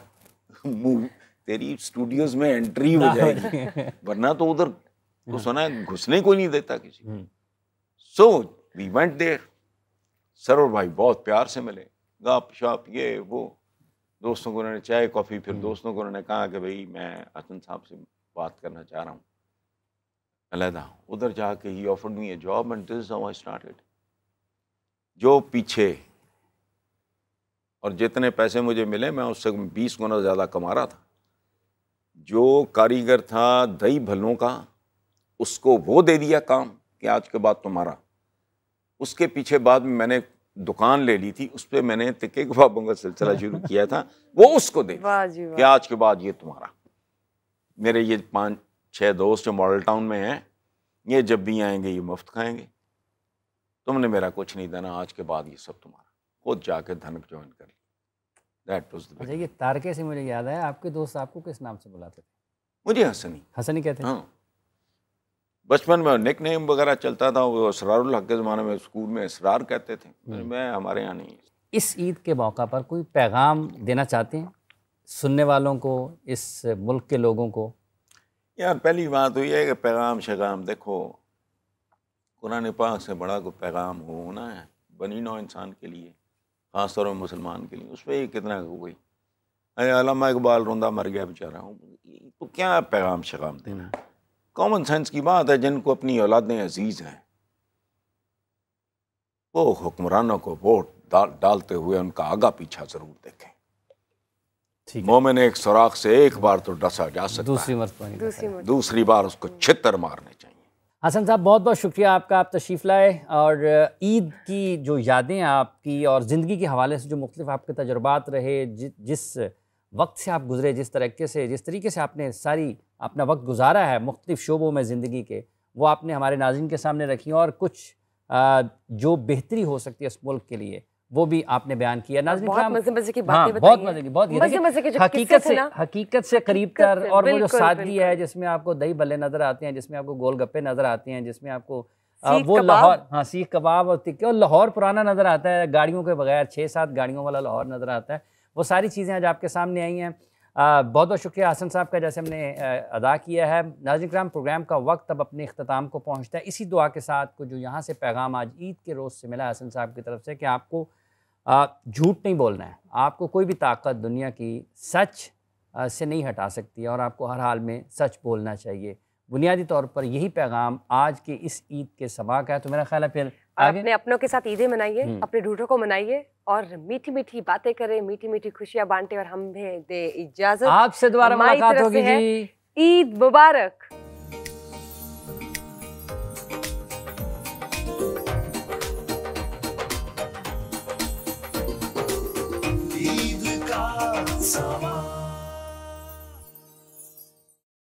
मूव तेरी स्टूडियोज में एंट्री हो हाँ। जाएगी वरना तो उधर तो सुना है घुसने को नहीं देता किसी so we went there sir और भाई बहुत प्यार से मिले गप शप ये वो दोस्तों को उन्होंने चाय कॉफ़ी फिर हम्म। दोस्तों को उन्होंने कहा कि भाई मैं हसन साहब से बात करना चाह रहा हूँ अलहदा उधर जाके he offered me a job and this I started जो पीछे और जितने पैसे मुझे मिले मैं उससे बीस गुना ज़्यादा कमा रहा था जो कारीगर था दही भलों का उसको वो दे दिया काम कि आज के बाद तुम्हारा उसके पीछे बाद में मैंने दुकान ले ली थी उस पर मैंने तिक्के गुफाबों का सिलसिला शुरू किया था वो उसको दे कि आज के बाद ये तुम्हारा मेरे ये पाँच छः दोस्त जो मॉडल टाउन में हैं ये जब भी आएंगे ये मुफ्त खाएंगे तुमने मेरा कुछ नहीं देना आज के बाद ये सब तुम्हारा खुद जाके धनक ज्वाइन कर अच्छा ये तारके से मुझे याद है आपके दोस्त आपको किस नाम से बुलाते थे मुझे हसनी हसनी कहते हाँ बचपन में निक नेम वगैरह चलता था वो असरारुल हक के ज़माने में स्कूल में इसरार कहते थे हम्म। मैं हमारे यहाँ नहीं इस ईद के मौका पर कोई पैगाम देना चाहते हैं सुनने वालों को इस मुल्क के लोगों को यार पहली बात तो ये है कि पैगाम शैगाम देखो कुरान पाक से बड़ा कोई पैगाम हो ना है बनी नौ इंसान के लिए ख़ास तौर पर मुसलमान के लिए उस पर कितना हो गई अलामा इकबाल रोंदा मर गया बेचारा तो क्या पैगाम शगाम देना कॉमन सेंस की बात है जिनको अपनी औलादें अजीज़ हैं वो हुक्मरानों को वोट डाल डालते हुए उनका आगा पीछा ज़रूर देखें मोमिन एक सुराख से एक बार तो डसा जा सकता दूसरी है दूसरी, दूसरी बार उसको छितर मारने हसन साहब बहुत बहुत शुक्रिया आपका आप तशरीफ़ लाए और ईद की जो यादें आपकी और ज़िंदगी के हवाले से जो मुख्तफ आपके तजुर्बात रहे जि, जिस वक्त से आप गुजरे जिस तरीके से जिस तरीके से आपने सारी अपना वक्त गुजारा है मुख्तफ शोबों में ज़िंदगी के वो आपने हमारे नाजिन के सामने रखी और कुछ आ, जो बेहतरी हो सकती है उस मुल्क के लिए वो भी आपने बयान किया नाजन बहुत मजे की हाँ, बहुत मजे की बहुत मजे मजे की हकीकत से हकीकत से करीब कर और वो जो सादगी है जिसमें आपको दही भले नजर आते हैं जिसमें आपको गोलगप्पे नजर आते हैं जिसमें आपको वो लाहौर हाँ सीख कबाब और तिक्के और लाहौर पुराना नज़र आता है गाड़ियों के बगैर छः सात गाड़ियों वाला लाहौर नज़र आता है वो सारी चीज़ें आज आपके सामने आई हैं बहुत बहुत शुक्रिया हासन साहब का जैसे हमने अदा किया है नाजिन कराम प्रोग्राम का वक्त अब अपने अख्ताम को पहुँचता है इसी दुआ के साथ को जो यहाँ से पैगाम आज ईद के रोज़ से मिला हसन साहब की तरफ से कि आपको झूठ नहीं बोलना है आपको कोई भी ताकत दुनिया की सच से नहीं हटा सकती और आपको हर हाल में सच बोलना चाहिए बुनियादी तौर पर यही पैगाम आज के इस ईद के समा का है तो मेरा ख्याल है फिर अपने अपनों के साथ ईदें मनाइए हम्म। अपने ढूंढों को मनाइए और मीठी मीठी बातें करें मीठी मीठी खुशियां बांटे और हम भी दे इजाजत आपसे दोबारा मुलाकात होगी ईद मुबारक so